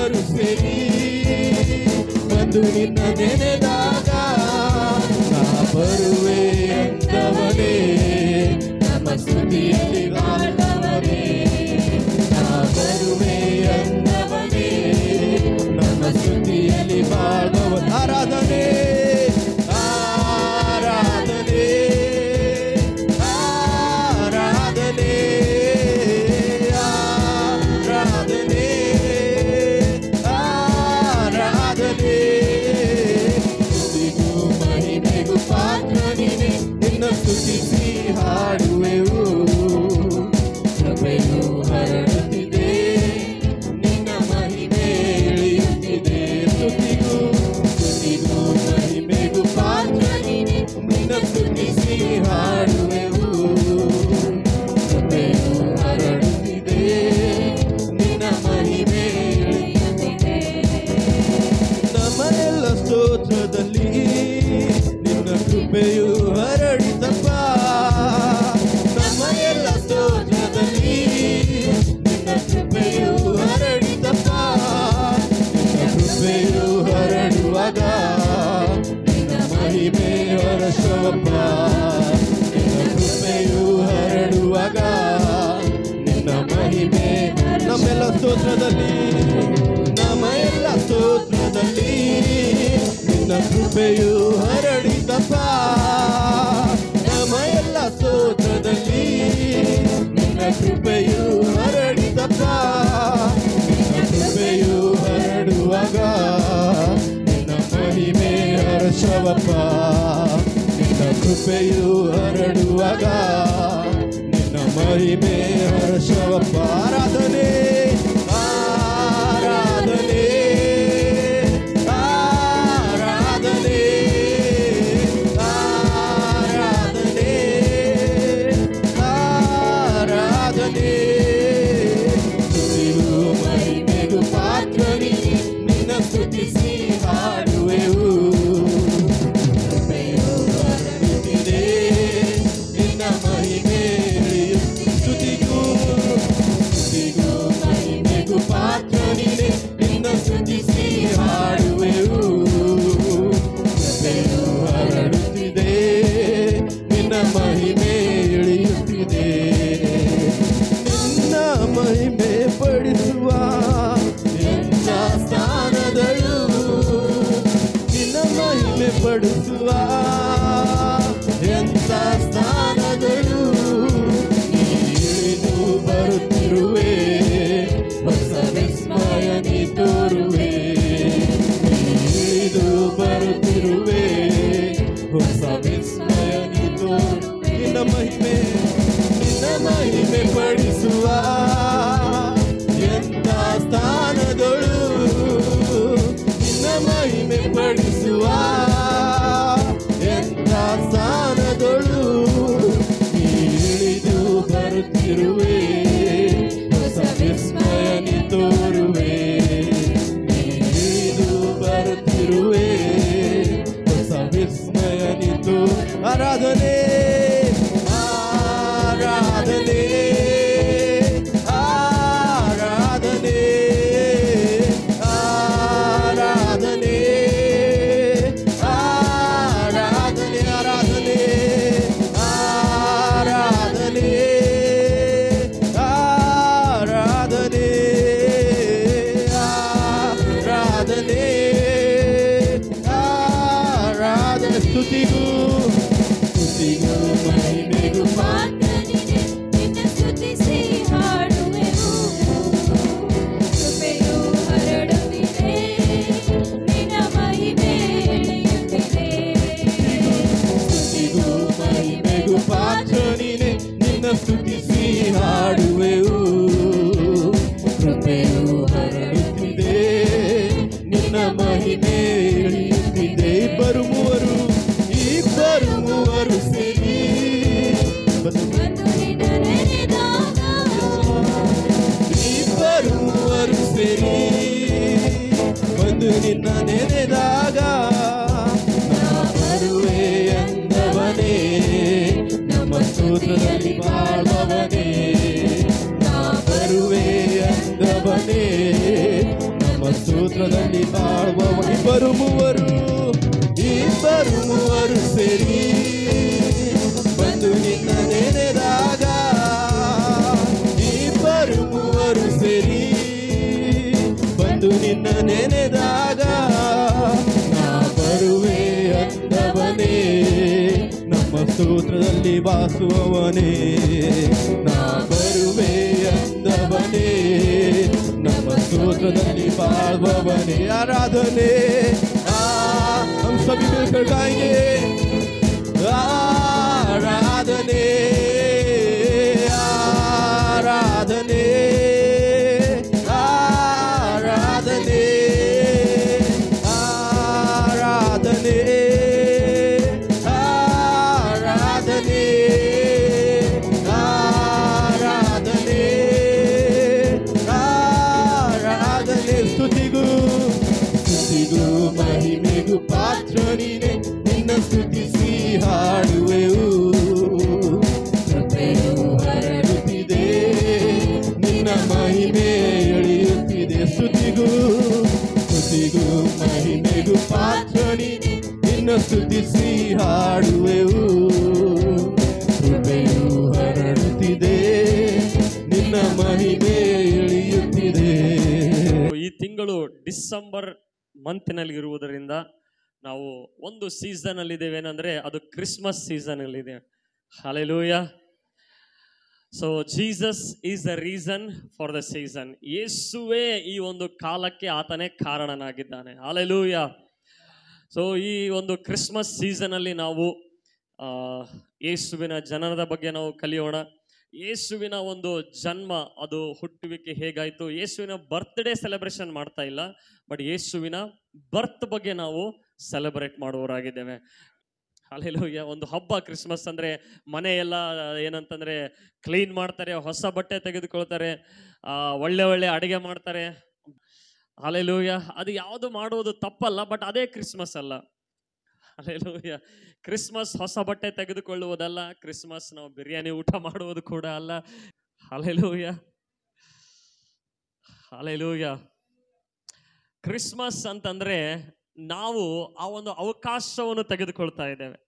ಮರುಸೆನಿ ಬಂದು ನಿನ್ನ ನೆನೆದಾಗ ನಾ ಬರುವೆ ಅಂತವನೇ ನಮ್ಮ ಸ್ತುತಿಯಲ್ಲಿ ಕೃಪೆಯು ಹರಡುವಾಗ ನಿನ್ನ ಮಹಿಮೆ ಹರ್ಷವ ಪಾರದನೆ. ನೆನೆದಾಗ ಬರುವೆ ಎಂದವನೇ ನಮ್ಮ ಸೂತ್ರದಲ್ಲಿ ಬಾಳುವವನೇ ನಾ ಬರುವೆ ಎಂದವನೇ ನಮ್ಮ ಸೂತ್ರದಲ್ಲಿ ಬಾಳುವವ ಇಬ್ಬರು ಮೂವರು ಇಬ್ಬರು ಮೂವರು ಸೇರಿ ಬಂದು ನಿನ್ನ ನೆನೆದಾಗ ಇಬ್ಬರು ಮೂವರು ಸೇರಿ ಬಂದು ನಿನ್ನ ನೆನೆದಾಗ ಸ್ತೋತ್ರದಲ್ಲಿ ವಾಸುವವನೇ ನಾ ಬರುವೆ ಅಂದವನೇ ನಮ್ಮ ಸ್ತೋತ್ರದಲ್ಲಿ ಬಾಳುವವನೇ ಆರಾಧನೆ ಆ ಹಂ ಸಭಿ ಮಿಲ್ಕರ್ ಗಾಯಂಗೆ ಆರಾಧನೆ ಡಿಸೆಂಬರ್ ಇರುವುದರಿಂದ ನಾವು ಒಂದು ಇದ್ದೇವೆ ಏನಂದರೆ ಅದು ಕ್ರಿಸ್ಮಸ್ ಸೀಸನಲ್ಲಿದೆ hallelujah so Jesus is the reason for the season ಯೇಸುವೇ ಈ ಒಂದು ಕಾಲಕ್ಕೆ ಆತನೇ ಕಾರಣನಾಗಿದ್ದಾನೆ ಹಾಲೆಲೂಯ ಸೊ ಈ ಒಂದು ಕ್ರಿಸ್ಮಸ್ ಸೀಸನಲ್ಲಿ ನಾವು ಯೇಸುವಿನ ಜನನದ ಬಗ್ಗೆ ನಾವು ಕಲಿಯೋಣ ಯೇಸುವಿನ ಒಂದು ಜನ್ಮ ಅದು ಹುಟ್ಟುವಿಕೆ ಹೇಗಾಯಿತು ಯೇಸುವಿನ ಬರ್ತ್ಡೇ ಸೆಲೆಬ್ರೇಷನ್ ಮಾಡ್ತಾ ಇಲ್ಲ ಬಟ್ ಯೇಸುವಿನ ಬರ್ತ್ ಬಗ್ಗೆ ನಾವು ಸೆಲೆಬ್ರೇಟ್ ಮಾಡುವವರಾಗಿದ್ದೇವೆ ಅಲ್ಲೆಲ್ಲ ಒಂದು ಹಬ್ಬ ಕ್ರಿಸ್ಮಸ್ ಅಂದರೆ ಮನೆಯೆಲ್ಲ ಏನಂತಂದರೆ ಕ್ಲೀನ್ ಮಾಡ್ತಾರೆ ಹೊಸ ಬಟ್ಟೆ ತೆಗೆದುಕೊಳ್ತಾರೆ ಒಳ್ಳೆ ಒಳ್ಳೆ ಅಡುಗೆ ಮಾಡ್ತಾರೆ ಅಲೆಲೂಯ ಅದು ಯಾವುದು ಮಾಡುವುದು ತಪ್ಪಲ್ಲ ಬಟ್ ಅದೇ ಕ್ರಿಸ್ಮಸ್ ಅಲ್ಲ ಅಲ್ಲೆಲ್ಲೂಯ್ಯ ಕ್ರಿಸ್ಮಸ್ ಹೊಸ ಬಟ್ಟೆ ತೆಗೆದುಕೊಳ್ಳುವುದಲ್ಲ ಕ್ರಿಸ್ಮಸ್ ನಾವು ಬಿರಿಯಾನಿ ಊಟ ಮಾಡುವುದು ಕೂಡ ಅಲ್ಲ ಅಲೆಲೂಯ್ಯ ಅಲೆಲೂಯ್ಯ ಕ್ರಿಸ್ಮಸ್ ಅಂತಂದ್ರೆ ನಾವು ಆ ಒಂದು ಅವಕಾಶವನ್ನು ತೆಗೆದುಕೊಳ್ತಾ ಇದ್ದೇವೆ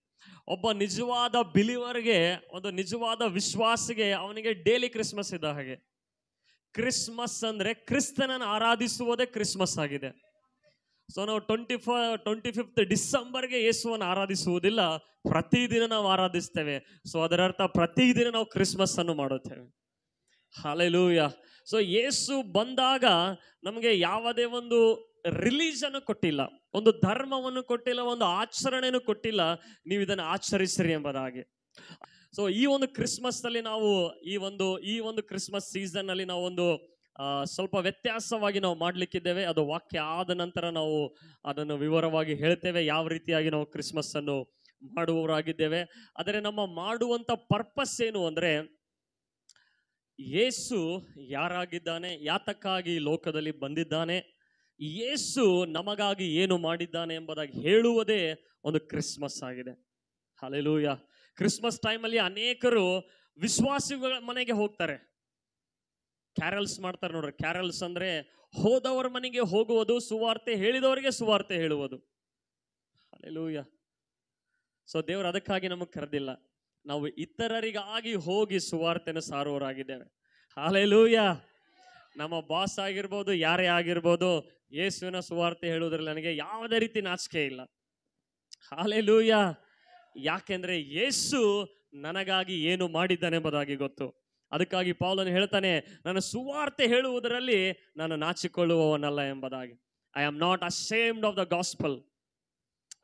ಒಬ್ಬ ನಿಜವಾದ ಬಿಲಿವರ್ಗೆ ಒಂದು ನಿಜವಾದ ವಿಶ್ವಾಸಿಗೆ ಅವನಿಗೆ ಡೇಲಿ ಕ್ರಿಸ್ಮಸ್ ಇದ್ದ ಹಾಗೆ ಕ್ರಿಸ್ಮಸ್ ಅಂದ್ರೆ ಕ್ರಿಸ್ತನನ್ನು ಆರಾಧಿಸುವುದೇ ಕ್ರಿಸ್ಮಸ್ ಆಗಿದೆ ಸೊ ನಾವು ಟ್ವೆಂಟಿ ಫೋ ಟ್ವೆಂಟಿ ಫಿಫ್ತ್ ಡಿಸೆಂಬರ್ಗೆ ಯೇಸುವನ್ನು ಆರಾಧಿಸುವುದಿಲ್ಲ ಪ್ರತಿದಿನ ನಾವು ಆರಾಧಿಸ್ತೇವೆ ಸೊ ಅದರರ್ಥ ಪ್ರತಿದಿನ ನಾವು ಕ್ರಿಸ್ಮಸ್ ಅನ್ನು ಮಾಡುತ್ತೇವೆ ಹಾಲೆಲೂಯ ಸೊ ಯೇಸು ಬಂದಾಗ ನಮಗೆ ಯಾವುದೇ ಒಂದು ರಿಲೀಜನ್ನು ಕೊಟ್ಟಿಲ್ಲ ಒಂದು ಧರ್ಮವನ್ನು ಕೊಟ್ಟಿಲ್ಲ ಒಂದು ಆಚರಣೆಯನ್ನು ಕೊಟ್ಟಿಲ್ಲ ನೀವು ಇದನ್ನು ಆಚರಿಸ್ರಿ ಎಂಬುದಾಗಿ ಸೊ ಈ ಒಂದು ಕ್ರಿಸ್ಮಸ್ ಅಲ್ಲಿ ನಾವು ಈ ಒಂದು ಈ ಒಂದು ಕ್ರಿಸ್ಮಸ್ ಸೀಸನ್ ಅಲ್ಲಿ ನಾವು ಒಂದು ಸ್ವಲ್ಪ ವ್ಯತ್ಯಾಸವಾಗಿ ನಾವು ಮಾಡಲಿಕ್ಕಿದ್ದೇವೆ ಅದು ವಾಕ್ಯ ಆದ ನಂತರ ನಾವು ಅದನ್ನು ವಿವರವಾಗಿ ಹೇಳ್ತೇವೆ ಯಾವ ರೀತಿಯಾಗಿ ನಾವು ಕ್ರಿಸ್ಮಸ್ ಅನ್ನು ಮಾಡುವವರಾಗಿದ್ದೇವೆ ಆದರೆ ನಮ್ಮ ಮಾಡುವಂಥ ಪರ್ಪಸ್ ಏನು ಅಂದರೆ ಯೇಸು ಯಾರಾಗಿದ್ದಾನೆ ಯಾತಕ್ಕಾಗಿ ಲೋಕದಲ್ಲಿ ಬಂದಿದ್ದಾನೆ ಯೇಸು ನಮಗಾಗಿ ಏನು ಮಾಡಿದ್ದಾನೆ ಎಂಬುದಾಗಿ ಹೇಳುವುದೇ ಒಂದು ಕ್ರಿಸ್ಮಸ್ ಆಗಿದೆ ಅಲೆಲೂಯ ಕ್ರಿಸ್ಮಸ್ ಟೈಮಲ್ಲಿ ಅನೇಕರು ವಿಶ್ವಾಸಿಗಳ ಮನೆಗೆ ಹೋಗ್ತಾರೆ ಕ್ಯಾರಲ್ಸ್ ಮಾಡ್ತಾರೆ ನೋಡ್ರಿ ಕ್ಯಾರಲ್ಸ್ ಅಂದ್ರೆ ಹೋದವರ ಮನೆಗೆ ಹೋಗುವುದು ಸುವಾರ್ತೆ ಹೇಳಿದವರಿಗೆ ಸುವಾರ್ತೆ ಹೇಳುವುದು ಅಲ್ಲೆಲ್ಲೂಯ್ಯ ಸೊ ದೇವರು ಅದಕ್ಕಾಗಿ ನಮಗೆ ಕರೆದಿಲ್ಲ ನಾವು ಇತರರಿಗಾಗಿ ಹೋಗಿ ಸುವಾರ್ತೆನ ಸಾರುವವರಾಗಿದ್ದೇವೆ ಹಾಲೆಲೂಯ್ಯ ನಮ್ಮ ಬಾಸ್ ಆಗಿರ್ಬೋದು ಯಾರೇ ಆಗಿರ್ಬೋದು ಯೇಸುವಿನ ಸುವಾರ್ತೆ ಹೇಳುವುದ್ರಲ್ಲಿ ನನಗೆ ಯಾವುದೇ ರೀತಿ ನಾಚಿಕೆ ಇಲ್ಲ ಲೂಯ್ಯ ಯಾಕೆಂದ್ರೆ ಯೇಸು ನನಗಾಗಿ ಏನು ಮಾಡಿದ್ದಾನೆಂಬುದಾಗಿ ಗೊತ್ತು ಅದಕ್ಕಾಗಿ ಪೌಲನು ಹೇಳ್ತಾನೆ ನನ್ನ ಸುವಾರ್ತೆ ಹೇಳುವುದರಲ್ಲಿ ನಾನು ನಾಚಿಕೊಳ್ಳುವವನಲ್ಲ ಎಂಬುದಾಗಿ I am not ashamed of the gospel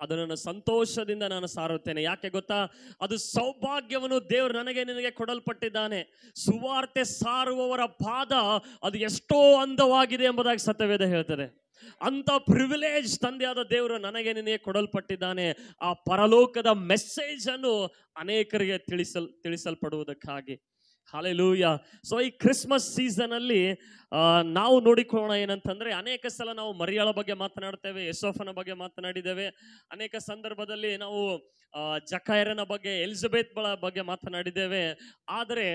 ಅದು ನನ್ನ ಸಂತೋಷದಿಂದ ನಾನು ಸಾರುತ್ತೇನೆ ಯಾಕೆ ಗೊತ್ತಾ ಅದು ಸೌಭಾಗ್ಯವನ್ನು ದೇವರು ನನಗೆ ನಿನಗೆ ಕೊಡಲ್ಪಟ್ಟಿದ್ದಾನೆ ಸುವಾರ್ತೆ ಸಾರುವವರ ಪಾದ ಅದು ಎಷ್ಟೋ ಅಂದವಾಗಿದೆ ಎಂಬುದಾಗಿ ಸತ್ಯವೇದ ಹೇಳ್ತದೆ ಅಂತ ಪ್ರಿವಿಲೇಜ್ ತಂದೆಯಾದ ದೇವರು ನನಗೆ ನಿನಗೆ ಕೊಡಲ್ಪಟ್ಟಿದ್ದಾನೆ ಆ ಪರಲೋಕದ ಮೆಸ್ಸೇಜ್ ಅನ್ನು ಅನೇಕರಿಗೆ ತಿಳಿಸಲ್ ತಿಳಿಸಲ್ಪಡುವುದಕ್ಕಾಗಿ ಹಾಲೆಲೂಯ ಸೊ ಈ ಕ್ರಿಸ್ಮಸ್ ಸೀಸನ್ ಅಲ್ಲಿ ನಾವು ನೋಡಿಕೊಳ್ಳೋಣ ಏನಂತಂದ್ರೆ ಅನೇಕ ಸಲ ನಾವು ಮರಿಯಾಳ ಬಗ್ಗೆ ಮಾತನಾಡ್ತೇವೆ ಯಶೋಫನ ಬಗ್ಗೆ ಮಾತನಾಡಿದ್ದೇವೆ ಅನೇಕ ಸಂದರ್ಭದಲ್ಲಿ ನಾವು ಜಕಾಯರನ ಬಗ್ಗೆ ಎಲಿಜಬೆತ್ ಬಗ್ಗೆ ಮಾತನಾಡಿದ್ದೇವೆ ಆದರೆ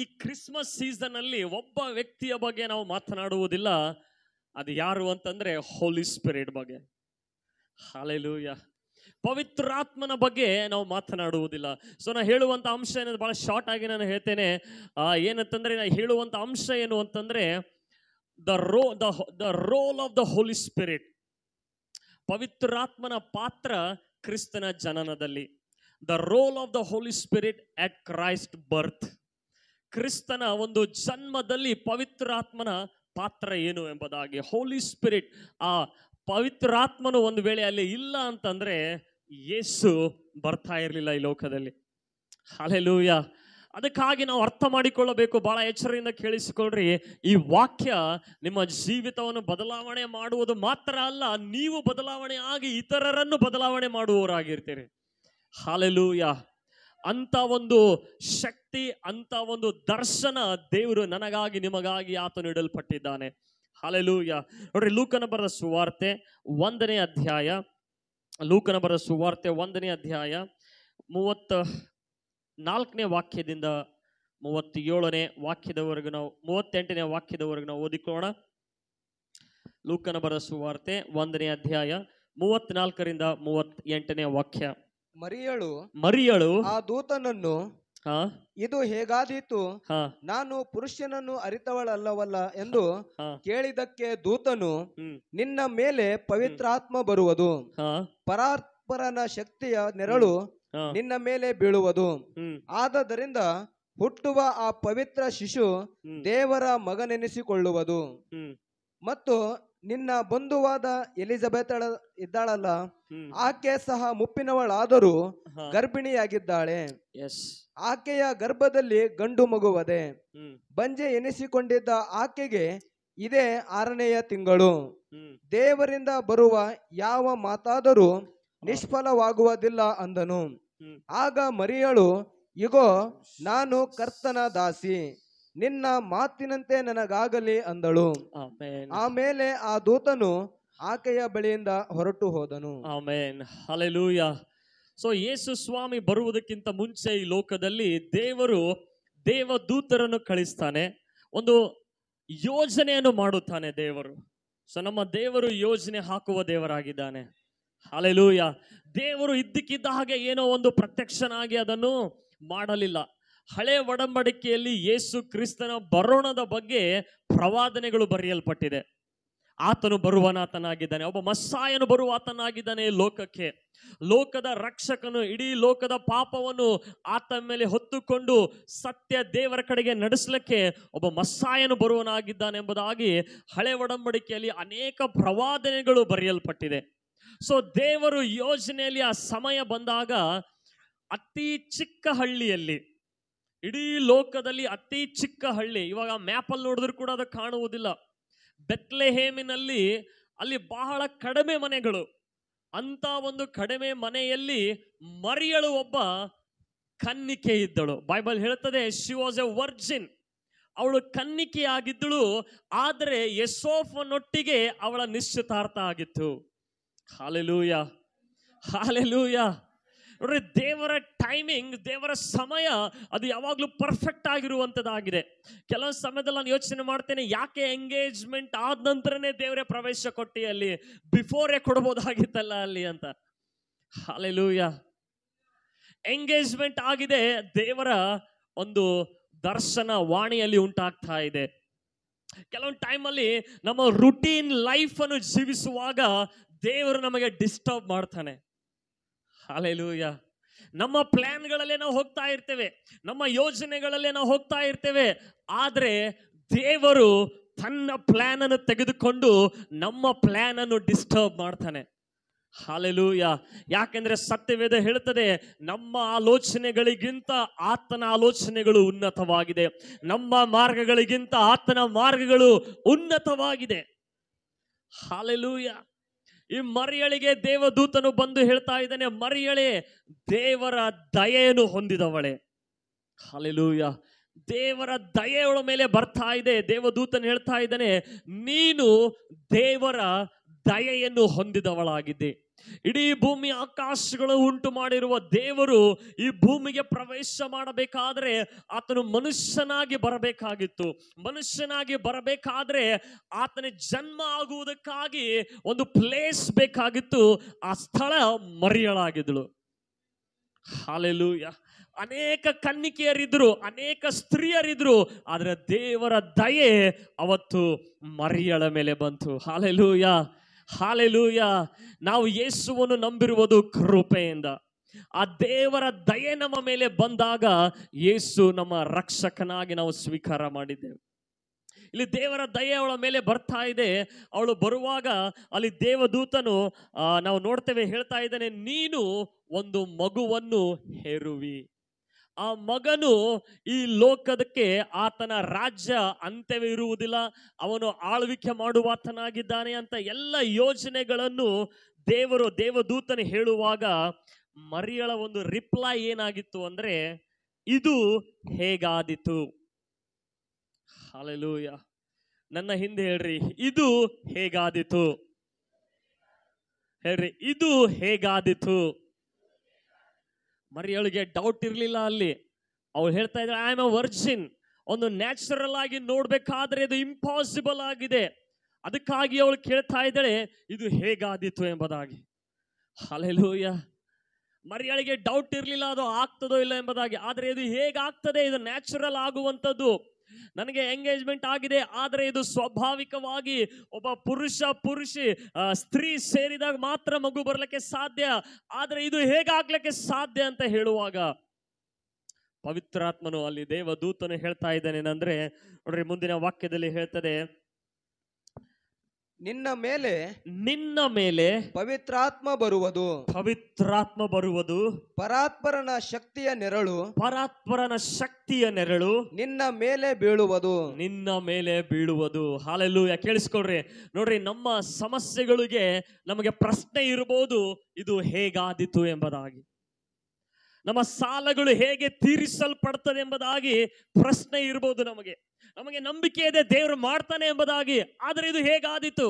ಈ ಕ್ರಿಸ್ಮಸ್ ಸೀಸನ್ ಅಲ್ಲಿ ಒಬ್ಬ ವ್ಯಕ್ತಿಯ ಬಗ್ಗೆ ನಾವು ಮಾತನಾಡುವುದಿಲ್ಲ ಅದು ಯಾರು ಅಂತಂದ್ರೆ ಹೋಲಿ ಸ್ಪಿರಿಟ್ ಬಗ್ಗೆ ಹಾಲೆಲೂಯ್ಯ ಪವಿತ್ರಾತ್ಮನ ಬಗ್ಗೆ ನಾವು ಮಾತನಾಡುವುದಿಲ್ಲ ಸೊ ನಾನು ಹೇಳುವಂಥ ಅಂಶ ಏನಂದ್ರೆ ಭಾಳ ಶಾರ್ಟ್ ಆಗಿ ನಾನು ಹೇಳ್ತೇನೆ ಏನಂತಂದರೆ ನಾನು ಹೇಳುವಂಥ ಅಂಶ ಏನು ಅಂತಂದರೆ ದ ರೋ the the role of the Holi spirit ಪವಿತ್ರಾತ್ಮನ ಪಾತ್ರ ಕ್ರಿಸ್ತನ ಜನನದಲ್ಲಿ the role of the Holi spirit at Christ birth ಕ್ರಿಸ್ತನ ಒಂದು ಜನ್ಮದಲ್ಲಿ ಪವಿತ್ರಾತ್ಮನ ಪಾತ್ರ ಏನು ಎಂಬುದಾಗಿ ಹೋಲಿ ಸ್ಪಿರಿಟ್ ಆ ಪವಿತ್ರಾತ್ಮನು ಒಂದು ವೇಳೆ ಅಲ್ಲಿ ಇಲ್ಲ ಅಂತಂದರೆ ಯೇಸು ಬರ್ತಾ ಇರಲಿಲ್ಲ ಈ ಲೋಕದಲ್ಲಿ ಯಾ ಅದಕ್ಕಾಗಿ ನಾವು ಅರ್ಥ ಮಾಡಿಕೊಳ್ಳಬೇಕು ಬಹಳ ಎಚ್ಚರಿಯಿಂದ ಕೇಳಿಸಿಕೊಳ್ಳ್ರಿ ಈ ವಾಕ್ಯ ನಿಮ್ಮ ಜೀವಿತವನ್ನು ಬದಲಾವಣೆ ಮಾಡುವುದು ಮಾತ್ರ ಅಲ್ಲ ನೀವು ಬದಲಾವಣೆ ಆಗಿ ಇತರರನ್ನು ಬದಲಾವಣೆ ಮಾಡುವವರಾಗಿರ್ತೀರಿ ಹಾಲೆಲೂಯ ಅಂತ ಒಂದು ಶಕ್ತಿ ಅಂತ ಒಂದು ದರ್ಶನ ದೇವರು ನನಗಾಗಿ ನಿಮಗಾಗಿ ಆತನು ಇಡಲ್ಪಟ್ಟಿದ್ದಾನೆ ಹಾಲೆಲೂಯ ನೋಡ್ರಿ ಲೂಕನ ಬರೆದ ಸುವಾರ್ತೆ ಒಂದನೇ ಅಧ್ಯಾಯ ಲೂಕನ ಬರ ಸುವಾರ್ತೆ ಒಂದನೇ ಅಧ್ಯಾಯ ಮೂವತ್ತ ನಾಲ್ಕನೇ ವಾಕ್ಯದಿಂದ ಮೂವತ್ತೇಳನೇ ವಾಕ್ಯದವರೆಗೂ ನಾವು ಮೂವತ್ತೆಂಟನೇ ವಾಕ್ಯದವರೆಗೂ ನಾವು ಓದಿಕೊಳ್ಳೋಣ ಲೂಕನ ಬರ ಸುವಾರ್ತೆ ಒಂದನೇ ಅಧ್ಯಾಯ ಮೂವತ್ನಾಲ್ಕರಿಂದ ಮೂವತ್ತೆಂಟನೇ ವಾಕ್ಯ ಮರಿಯಳು ಮರಿಯಳು ಆ ದೂತನನ್ನು ಇದು ಹೇಗಾದೀತು ನಾನು ಪುರುಷನನ್ನು ಅರಿತವಳಲ್ಲವಲ್ಲ ಎಂದು ಕೇಳಿದಕ್ಕೆ ದೂತನು ನಿನ್ನ ಮೇಲೆ ಪವಿತ್ರಾತ್ಮ ಬರುವುದು ಪರಾತ್ಪರನ ಶಕ್ತಿಯ ನೆರಳು ನಿನ್ನ ಮೇಲೆ ಬೀಳುವುದು ಆದ್ದರಿಂದ ಹುಟ್ಟುವ ಆ ಪವಿತ್ರ ಶಿಶು ದೇವರ ಮಗನೆನಿಸಿಕೊಳ್ಳುವುದು ಮತ್ತು ನಿನ್ನ ಬಂಧುವಾದ ಎಲಿಜಬೆತ್ ಇದ್ದಾಳಲ್ಲ ಆಕೆ ಸಹ ಮುಪ್ಪಿನವಳಾದರೂ ಗರ್ಭಿಣಿಯಾಗಿದ್ದಾಳೆ ಆಕೆಯ ಗರ್ಭದಲ್ಲಿ ಗಂಡು ಮಗುವದೆ ಬಂಜೆ ಎನಿಸಿಕೊಂಡಿದ್ದ ಆಕೆಗೆ ಇದೇ ಆರನೆಯ ತಿಂಗಳು ದೇವರಿಂದ ಬರುವ ಯಾವ ಮಾತಾದರೂ ನಿಷ್ಫಲವಾಗುವುದಿಲ್ಲ ಅಂದನು ಆಗ ಮರಿಯಳು ಇಗೋ ನಾನು ಕರ್ತನ ದಾಸಿ ನಿನ್ನ ಮಾತಿನಂತೆ ನನಗಾಗಲಿ ಅಂದಳು ಆಮೇಲೆ ಆ ದೂತನು ಆಕೆಯ ಬಳಿಯಿಂದ ಹೊರಟು ಹೋದನು ಆಮೇನ್ ಹಲೆಲೂಯ ಸೊ ಯೇಸು ಸ್ವಾಮಿ ಬರುವುದಕ್ಕಿಂತ ಮುಂಚೆ ಈ ಲೋಕದಲ್ಲಿ ದೇವರು ದೇವ ದೂತರನ್ನು ಕಳಿಸ್ತಾನೆ ಒಂದು ಯೋಜನೆಯನ್ನು ಮಾಡುತ್ತಾನೆ ದೇವರು ಸೊ ನಮ್ಮ ದೇವರು ಯೋಜನೆ ಹಾಕುವ ದೇವರಾಗಿದ್ದಾನೆ ಹಲೆಲೂಯ ದೇವರು ಇದ್ದಕ್ಕಿದ್ದ ಹಾಗೆ ಏನೋ ಒಂದು ಪ್ರತ್ಯಕ್ಷನಾಗಿ ಅದನ್ನು ಮಾಡಲಿಲ್ಲ ಹಳೆ ಒಡಂಬಡಿಕೆಯಲ್ಲಿ ಯೇಸು ಕ್ರಿಸ್ತನ ಬರೋಣದ ಬಗ್ಗೆ ಪ್ರವಾದನೆಗಳು ಬರೆಯಲ್ಪಟ್ಟಿದೆ ಆತನು ಬರುವನಾತನಾಗಿದ್ದಾನೆ ಒಬ್ಬ ಮಸ್ಸಾಯನು ಬರುವಾತನಾಗಿದ್ದಾನೆ ಲೋಕಕ್ಕೆ ಲೋಕದ ರಕ್ಷಕನು ಇಡೀ ಲೋಕದ ಪಾಪವನ್ನು ಆತನ ಮೇಲೆ ಹೊತ್ತುಕೊಂಡು ಸತ್ಯ ದೇವರ ಕಡೆಗೆ ನಡೆಸಲಿಕ್ಕೆ ಒಬ್ಬ ಮಸ್ಸಾಯನು ಬರುವನಾಗಿದ್ದಾನೆ ಎಂಬುದಾಗಿ ಹಳೆ ಒಡಂಬಡಿಕೆಯಲ್ಲಿ ಅನೇಕ ಪ್ರವಾದನೆಗಳು ಬರೆಯಲ್ಪಟ್ಟಿದೆ ಸೊ ದೇವರು ಯೋಜನೆಯಲ್ಲಿ ಆ ಸಮಯ ಬಂದಾಗ ಅತಿ ಚಿಕ್ಕ ಹಳ್ಳಿಯಲ್ಲಿ ಇಡೀ ಲೋಕದಲ್ಲಿ ಅತಿ ಚಿಕ್ಕ ಹಳ್ಳಿ ಇವಾಗ ಮ್ಯಾಪಲ್ಲಿ ನೋಡಿದ್ರು ಕೂಡ ಅದು ಕಾಣುವುದಿಲ್ಲ ಬೆತ್ಲೆಹೇಮಿನಲ್ಲಿ ಅಲ್ಲಿ ಬಹಳ ಕಡಿಮೆ ಮನೆಗಳು ಅಂತ ಒಂದು ಕಡಿಮೆ ಮನೆಯಲ್ಲಿ ಮರಿಯಳು ಒಬ್ಬ ಕನ್ನಿಕೆ ಇದ್ದಳು ಬೈಬಲ್ ಹೇಳುತ್ತದೆ ಶಿ ವಾಸ್ ಎ ವರ್ಜಿನ್ ಅವಳು ಕನ್ನಿಕೆಯಾಗಿದ್ದಳು ಆದರೆ ಯಶೋಫನೊಟ್ಟಿಗೆ ಅವಳ ನಿಶ್ಚಿತಾರ್ಥ ಆಗಿತ್ತು ಹಾಲೆಲೂಯ ಹಾಲೆಲೂಯ ನೋಡ್ರಿ ದೇವರ ಟೈಮಿಂಗ್ ದೇವರ ಸಮಯ ಅದು ಯಾವಾಗಲೂ ಪರ್ಫೆಕ್ಟ್ ಆಗಿರುವಂಥದ್ದಾಗಿದೆ ಕೆಲವೊಂದು ಸಮಯದಲ್ಲಿ ನಾನು ಯೋಚನೆ ಮಾಡ್ತೇನೆ ಯಾಕೆ ಎಂಗೇಜ್ಮೆಂಟ್ ಆದ ನಂತರನೇ ದೇವರೇ ಪ್ರವೇಶ ಕೊಟ್ಟಿ ಅಲ್ಲಿ ಬಿಫೋರೇ ಕೊಡ್ಬೋದಾಗಿತ್ತಲ್ಲ ಅಲ್ಲಿ ಅಂತ ಹಾಲೆಲೂಯ ಎಂಗೇಜ್ಮೆಂಟ್ ಆಗಿದೆ ದೇವರ ಒಂದು ದರ್ಶನ ವಾಣಿಯಲ್ಲಿ ಉಂಟಾಗ್ತಾ ಇದೆ ಕೆಲವೊಂದು ಟೈಮಲ್ಲಿ ನಮ್ಮ ರುಟೀನ್ ಲೈಫನ್ನು ಜೀವಿಸುವಾಗ ದೇವರು ನಮಗೆ ಡಿಸ್ಟರ್ಬ್ ಮಾಡ್ತಾನೆ ಹಾಲೆಲೂಯ ನಮ್ಮ ಪ್ಲ್ಯಾನ್ಗಳಲ್ಲೇ ನಾವು ಹೋಗ್ತಾ ಇರ್ತೇವೆ ನಮ್ಮ ಯೋಜನೆಗಳಲ್ಲೇ ನಾವು ಹೋಗ್ತಾ ಇರ್ತೇವೆ ಆದರೆ ದೇವರು ತನ್ನ ಪ್ಲ್ಯಾನ್ ಅನ್ನು ತೆಗೆದುಕೊಂಡು ನಮ್ಮ ಪ್ಲ್ಯಾನ್ ಅನ್ನು ಡಿಸ್ಟರ್ಬ್ ಮಾಡ್ತಾನೆ ಹಾಲೆಲೂಯ ಯಾಕೆಂದ್ರೆ ಸತ್ಯವೇದ ಹೇಳುತ್ತದೆ ನಮ್ಮ ಆಲೋಚನೆಗಳಿಗಿಂತ ಆತನ ಆಲೋಚನೆಗಳು ಉನ್ನತವಾಗಿದೆ ನಮ್ಮ ಮಾರ್ಗಗಳಿಗಿಂತ ಆತನ ಮಾರ್ಗಗಳು ಉನ್ನತವಾಗಿದೆ ಹಾಲೆಲೂಯ ಈ ಮರಿಯಳಿಗೆ ದೇವದೂತನು ಬಂದು ಹೇಳ್ತಾ ಇದ್ದಾನೆ ಮರಿಯಳೆ ದೇವರ ದಯೆಯನ್ನು ಹೊಂದಿದವಳೆ ಹಾಲೆಲೂಯ ದೇವರ ದಯೆಯವಳ ಮೇಲೆ ಬರ್ತಾ ಇದೆ ದೇವದೂತನು ಹೇಳ್ತಾ ಇದ್ದಾನೆ ನೀನು ದೇವರ ದಯೆಯನ್ನು ಹೊಂದಿದವಳಾಗಿದ್ದೆ ಇಡೀ ಭೂಮಿ ಆಕಾಶಗಳು ಉಂಟು ಮಾಡಿರುವ ದೇವರು ಈ ಭೂಮಿಗೆ ಪ್ರವೇಶ ಮಾಡಬೇಕಾದ್ರೆ ಆತನು ಮನುಷ್ಯನಾಗಿ ಬರಬೇಕಾಗಿತ್ತು ಮನುಷ್ಯನಾಗಿ ಬರಬೇಕಾದ್ರೆ ಆತನ ಜನ್ಮ ಆಗುವುದಕ್ಕಾಗಿ ಒಂದು ಪ್ಲೇಸ್ ಬೇಕಾಗಿತ್ತು ಆ ಸ್ಥಳ ಮರೆಯಲಾಗಿದ್ದಳು ಹಾಲೆಲೂಯ ಅನೇಕ ಕನ್ನಿಕೆಯರಿದ್ರು ಅನೇಕ ಸ್ತ್ರೀಯರಿದ್ರು ಆದರೆ ದೇವರ ದಯೆ ಅವತ್ತು ಮರಿಯಳ ಮೇಲೆ ಬಂತು ಹಾಲೆಲೂಯ ಹಾಲೆಲೂಯ ನಾವು ಯೇಸುವನ್ನು ನಂಬಿರುವುದು ಕೃಪೆಯಿಂದ ಆ ದೇವರ ದಯೆ ನಮ್ಮ ಮೇಲೆ ಬಂದಾಗ ಯೇಸು ನಮ್ಮ ರಕ್ಷಕನಾಗಿ ನಾವು ಸ್ವೀಕಾರ ಮಾಡಿದ್ದೇವೆ ಇಲ್ಲಿ ದೇವರ ದಯೆ ಅವಳ ಮೇಲೆ ಬರ್ತಾ ಇದೆ ಅವಳು ಬರುವಾಗ ಅಲ್ಲಿ ದೇವದೂತನು ನಾವು ನೋಡ್ತೇವೆ ಹೇಳ್ತಾ ಇದ್ದಾನೆ ನೀನು ಒಂದು ಮಗುವನ್ನು ಹೆರುವಿ ಆ ಮಗನು ಈ ಲೋಕದಕ್ಕೆ ಆತನ ರಾಜ್ಯ ಅಂತ್ಯವೇ ಇರುವುದಿಲ್ಲ ಅವನು ಆಳ್ವಿಕೆ ಮಾಡುವಾತನಾಗಿದ್ದಾನೆ ಅಂತ ಎಲ್ಲ ಯೋಜನೆಗಳನ್ನು ದೇವರು ದೇವದೂತನ ಹೇಳುವಾಗ ಮರಿಯಳ ಒಂದು ರಿಪ್ಲೈ ಏನಾಗಿತ್ತು ಅಂದ್ರೆ ಇದು ಹೇಗಾದಿತು ಅಲೆಲೂಯ ನನ್ನ ಹಿಂದೆ ಹೇಳ್ರಿ ಇದು ಹೇಗಾದಿತು ಹೇಳ್ರಿ ಇದು ಹೇಗಾದಿತು ಮರಿಯಳಿಗೆ ಡೌಟ್ ಇರಲಿಲ್ಲ ಅಲ್ಲಿ ಅವಳು ಹೇಳ್ತಾ ಇದ್ದಾಳೆ ಐ ಆಮ್ ಅ ವರ್ಜಿನ್ ಒಂದು ನ್ಯಾಚುರಲ್ ಆಗಿ ನೋಡ್ಬೇಕಾದ್ರೆ ಇದು ಇಂಪಾಸಿಬಲ್ ಆಗಿದೆ ಅದಕ್ಕಾಗಿ ಅವಳು ಕೇಳ್ತಾ ಇದ್ದಾಳೆ ಇದು ಹೇಗಾದೀತು ಎಂಬುದಾಗಿ ಅಲೆಲೂಯ್ಯ ಮರಿಯಳಿಗೆ ಡೌಟ್ ಇರಲಿಲ್ಲ ಅದು ಆಗ್ತದೋ ಇಲ್ಲ ಎಂಬುದಾಗಿ ಆದರೆ ಇದು ಹೇಗಾಗ್ತದೆ ಇದು ನ್ಯಾಚುರಲ್ ಆಗುವಂಥದ್ದು ನನಗೆ ಎಂಗೇಜ್ಮೆಂಟ್ ಆಗಿದೆ ಆದರೆ ಇದು ಸ್ವಾಭಾವಿಕವಾಗಿ ಒಬ್ಬ ಪುರುಷ ಪುರುಷಿ ಸ್ತ್ರೀ ಸೇರಿದಾಗ ಮಾತ್ರ ಮಗು ಬರ್ಲಿಕ್ಕೆ ಸಾಧ್ಯ ಆದರೆ ಇದು ಹೇಗಾಗ್ಲಿಕ್ಕೆ ಸಾಧ್ಯ ಅಂತ ಹೇಳುವಾಗ ಪವಿತ್ರಾತ್ಮನು ಅಲ್ಲಿ ದೂತನು ಹೇಳ್ತಾ ಏನಂದ್ರೆ ನೋಡ್ರಿ ಮುಂದಿನ ವಾಕ್ಯದಲ್ಲಿ ಹೇಳ್ತದೆ ನಿನ್ನ ಮೇಲೆ ನಿನ್ನ ಮೇಲೆ ಪವಿತ್ರಾತ್ಮ ಬರುವುದು ಪವಿತ್ರಾತ್ಮ ಬರುವುದು ಪರಾತ್ಪರನ ಶಕ್ತಿಯ ನೆರಳು ಪರಾತ್ಪರನ ಶಕ್ತಿಯ ನೆರಳು ನಿನ್ನ ಮೇಲೆ ಬೀಳುವುದು ನಿನ್ನ ಮೇಲೆ ಬೀಳುವುದು ಹಾಲೆಲ್ಲೂ ಕೇಳಿಸ್ಕೊಡ್ರಿ ನೋಡ್ರಿ ನಮ್ಮ ಸಮಸ್ಯೆಗಳಿಗೆ ನಮಗೆ ಪ್ರಶ್ನೆ ಇರಬಹುದು ಇದು ಹೇಗಾದಿತು ಎಂಬುದಾಗಿ ನಮ್ಮ ಸಾಲಗಳು ಹೇಗೆ ತೀರಿಸಲ್ಪಡ್ತದೆ ಎಂಬುದಾಗಿ ಪ್ರಶ್ನೆ ಇರಬಹುದು ನಮಗೆ ನಮಗೆ ನಂಬಿಕೆ ಇದೆ ದೇವರು ಮಾಡ್ತಾನೆ ಎಂಬುದಾಗಿ ಆದರೆ ಇದು ಹೇಗಾದೀತು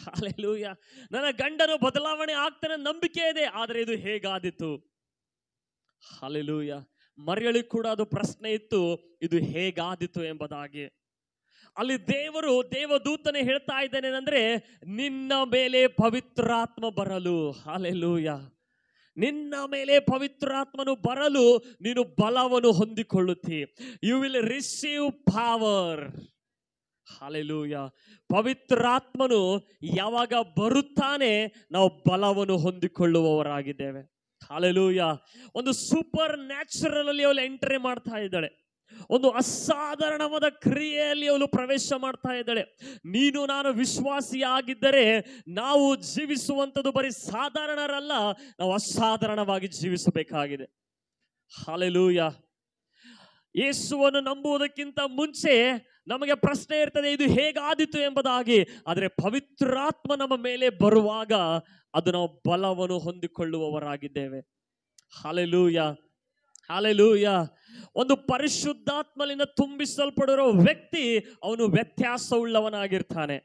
ಹಾಲೆಲೂಯ ನನ್ನ ಗಂಡನು ಬದಲಾವಣೆ ಆಗ್ತಾನೆ ನಂಬಿಕೆ ಇದೆ ಆದರೆ ಇದು ಹೇಗಾದೀತು ಹಾಲೆಲೂಯ ಮರೆಯಲಿ ಕೂಡ ಅದು ಪ್ರಶ್ನೆ ಇತ್ತು ಇದು ಹೇಗಾದೀತು ಎಂಬುದಾಗಿ ಅಲ್ಲಿ ದೇವರು ದೇವದೂತನೆ ಹೇಳ್ತಾ ಇದ್ದೇನೆ ಅಂದ್ರೆ ನಿನ್ನ ಮೇಲೆ ಪವಿತ್ರಾತ್ಮ ಬರಲು ಹಾಲೆಲೂಯ ನಿನ್ನ ಮೇಲೆ ಪವಿತ್ರಾತ್ಮನು ಬರಲು ನೀನು ಬಲವನ್ನು ಹೊಂದಿಕೊಳ್ಳುತ್ತಿ you will receive power hallelujah ಪವಿತ್ರಾತ್ಮನು ಯಾವಾಗ ಬರುತ್ತಾನೆ ನಾವು ಬಲವನ್ನು ಹೊಂದಿಕೊಳ್ಳುವವರಾಗಿದ್ದೇವೆ ಹಾಲೆಲೂಯ ಒಂದು ಸೂಪರ್ ನ್ಯಾಚುರಲ್ ಅಲ್ಲಿ ಅವಳು ಎಂಟ್ರಿ ಮಾಡ್ತಾ ಇದ್ದಾಳೆ ಒಂದು ಅಸಾಧಾರಣವಾದ ಕ್ರಿಯೆಯಲ್ಲಿ ಅವಳು ಪ್ರವೇಶ ಮಾಡ್ತಾ ಇದ್ದಾಳೆ ನೀನು ನಾನು ವಿಶ್ವಾಸಿಯಾಗಿದ್ದರೆ ನಾವು ಜೀವಿಸುವಂಥದ್ದು ಬರೀ ಸಾಧಾರಣರಲ್ಲ ನಾವು ಅಸಾಧಾರಣವಾಗಿ ಜೀವಿಸಬೇಕಾಗಿದೆ ಹಾಲೆಲೂಯ ಯೇಸುವನ್ನು ನಂಬುವುದಕ್ಕಿಂತ ಮುಂಚೆ ನಮಗೆ ಪ್ರಶ್ನೆ ಇರ್ತದೆ ಇದು ಹೇಗಾದಿತು ಎಂಬುದಾಗಿ ಆದರೆ ಪವಿತ್ರಾತ್ಮ ನಮ್ಮ ಮೇಲೆ ಬರುವಾಗ ಅದು ನಾವು ಬಲವನ್ನು ಹೊಂದಿಕೊಳ್ಳುವವರಾಗಿದ್ದೇವೆ ಹಾಲೆಲೂಯ ಹಾಲೆಲೂಯ ಒಂದು ಪರಿಶುದ್ಧಾತ್ಮಲಿಂದ ತುಂಬಿಸಲ್ಪಡಿರೋ ವ್ಯಕ್ತಿ ಅವನು ವ್ಯತ್ಯಾಸವುಳ್ಳವನಾಗಿರ್ತಾನೆ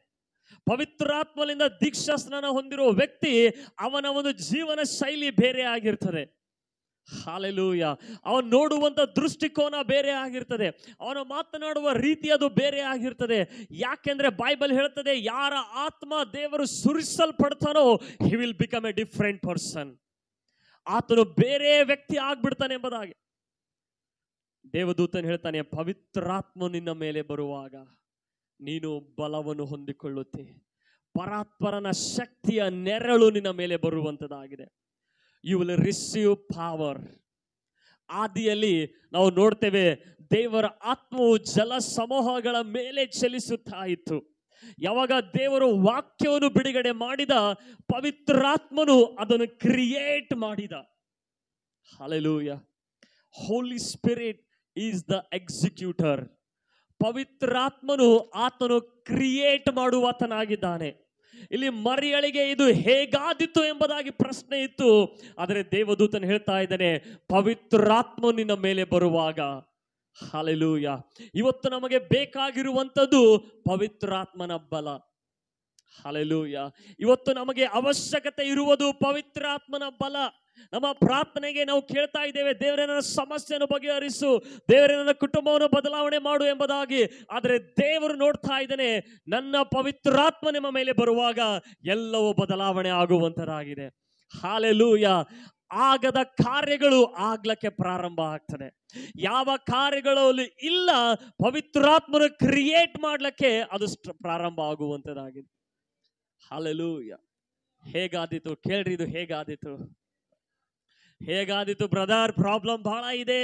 ಪವಿತ್ರಾತ್ಮಲಿಂದ ದೀಕ್ಷಾ ಸ್ನಾನ ಹೊಂದಿರೋ ವ್ಯಕ್ತಿ ಅವನ ಒಂದು ಜೀವನ ಶೈಲಿ ಬೇರೆ ಆಗಿರ್ತದೆ ಹಾಲೆಲೂಯ ಅವನು ನೋಡುವಂತ ದೃಷ್ಟಿಕೋನ ಬೇರೆ ಆಗಿರ್ತದೆ ಅವನು ಮಾತನಾಡುವ ರೀತಿ ಅದು ಬೇರೆ ಆಗಿರ್ತದೆ ಯಾಕೆಂದ್ರೆ ಬೈಬಲ್ ಹೇಳ್ತದೆ ಯಾರ ಆತ್ಮ ದೇವರು ಸುರಿಸಲ್ಪಡ್ತಾನೋ he will become a different person ಆತನು ಬೇರೆ ವ್ಯಕ್ತಿ ಆಗ್ಬಿಡ್ತಾನೆ ಎಂಬುದಾಗಿ ದೇವದೂತನು ಹೇಳ್ತಾನೆ ಪವಿತ್ರಾತ್ಮ ನಿನ್ನ ಮೇಲೆ ಬರುವಾಗ ನೀನು ಬಲವನ್ನು ಹೊಂದಿಕೊಳ್ಳುತ್ತಿ ಪರಾತ್ಪರನ ಶಕ್ತಿಯ ನೆರಳು ನಿನ್ನ ಮೇಲೆ ಬರುವಂಥದ್ದಾಗಿದೆ ಯು ವಿಲ್ ರಿಸೀವ್ ಪಾವರ್ ಆದಿಯಲ್ಲಿ ನಾವು ನೋಡ್ತೇವೆ ದೇವರ ಆತ್ಮವು ಜಲ ಸಮೂಹಗಳ ಮೇಲೆ ಚಲಿಸುತ್ತಾ ಇತ್ತು ಯಾವಾಗ ದೇವರು ವಾಕ್ಯವನ್ನು ಬಿಡುಗಡೆ ಮಾಡಿದ ಪವಿತ್ರಾತ್ಮನು ಅದನ್ನು ಕ್ರಿಯೇಟ್ ಮಾಡಿದ hallelujah holy spirit is the executor ಪವಿತ್ರಾತ್ಮನು ಆತನು ಕ್ರಿಯೇಟ್ ಮಾಡುವತನಾಗಿದ್ದಾನೆ ಇಲ್ಲಿ ಮರಿಯಳಿಗೆ ಇದು ಹೇಗಾದಿತ್ತು ಎಂಬುದಾಗಿ ಪ್ರಶ್ನೆ ಇತ್ತು ಆದರೆ ದೇವದೂತನು ಹೇಳ್ತಾ ಇದ್ದಾನೆ ಪವಿತ್ರಾತ್ಮ ನಿನ್ನ ಮೇಲೆ ಬರುವಾಗ ಹಾಲೆಲೂಯ ಇವತ್ತು ನಮಗೆ ಬೇಕಾಗಿರುವಂಥದ್ದು ಪವಿತ್ರಾತ್ಮನ ಬಲ ಹಾಲೆಲೂಯ ಇವತ್ತು ನಮಗೆ ಅವಶ್ಯಕತೆ ಇರುವುದು ಪವಿತ್ರಾತ್ಮನ ಬಲ ನಮ್ಮ ಪ್ರಾರ್ಥನೆಗೆ ನಾವು ಕೇಳ್ತಾ ಇದ್ದೇವೆ ದೇವರೇ ನನ್ನ ಸಮಸ್ಯೆಯನ್ನು ಬಗೆಹರಿಸು ದೇವರೇ ನನ್ನ ಕುಟುಂಬವನ್ನು ಬದಲಾವಣೆ ಮಾಡು ಎಂಬುದಾಗಿ ಆದರೆ ದೇವರು ನೋಡ್ತಾ ಇದ್ದಾನೆ ನನ್ನ ಪವಿತ್ರಾತ್ಮ ನಿಮ್ಮ ಮೇಲೆ ಬರುವಾಗ ಎಲ್ಲವೂ ಬದಲಾವಣೆ ಆಗುವಂತರಾಗಿದೆ ಹಾಲೆಲೂಯ ಆಗದ ಕಾರ್ಯಗಳು ಆಗ್ಲಕ್ಕೆ ಪ್ರಾರಂಭ ಆಗ್ತದೆ ಯಾವ ಕಾರ್ಯಗಳಲ್ಲಿ ಇಲ್ಲ ಪವಿತ್ರಾತ್ಮನ ಕ್ರಿಯೇಟ್ ಮಾಡ್ಲಿಕ್ಕೆ ಅದು ಪ್ರಾರಂಭ ಆಗುವಂಥದ್ದಾಗಿದೆ ಹಲಲು ಹೇಗಾದೀತು ಕೇಳ್ರಿ ಇದು ಹೇಗಾದೀತು ಹೇಗಾದೀತು ಬ್ರದರ್ ಪ್ರಾಬ್ಲಮ್ ಬಹಳ ಇದೆ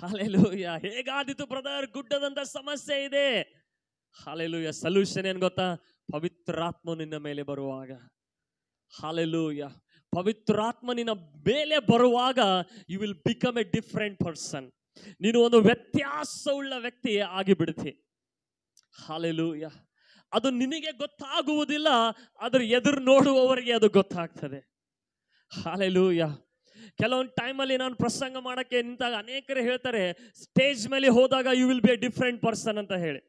ಹಲೆಲು ಹೇಗಾದೀತು ಬ್ರದರ್ ಗುಡ್ಡದಂತ ಸಮಸ್ಯೆ ಇದೆ ಹಲೆಲು ಸೊಲ್ಯೂಷನ್ ಏನ್ ಗೊತ್ತಾ ಪವಿತ್ರಾತ್ಮ ನಿನ್ನ ಮೇಲೆ ಬರುವಾಗ ಹಾಲೆಲೂಯ ಪವಿತ್ರಾತ್ಮನಿನ ಮೇಲೆ ಬರುವಾಗ you will become a different person ನೀನು ಒಂದು ವ್ಯತ್ಯಾಸವುಳ್ಳ ವ್ಯಕ್ತಿ ಆಗಿಬಿಡ್ತಿ ಹಾಲೆಲೂಯ ಅದು ನಿನಗೆ ಗೊತ್ತಾಗುವುದಿಲ್ಲ ಅದ್ರ ಎದುರು ನೋಡುವವರಿಗೆ ಅದು ಗೊತ್ತಾಗ್ತದೆ ಹಾಲೆಲೂಯ ಕೆಲವೊಂದು ಟೈಮಲ್ಲಿ ನಾನು ಪ್ರಸಂಗ ಮಾಡೋಕ್ಕೆ ನಿಂತಾಗ ಅನೇಕರು ಹೇಳ್ತಾರೆ ಸ್ಟೇಜ್ ಮೇಲೆ ಹೋದಾಗ you will be a different person ಅಂತ ಹೇಳಿ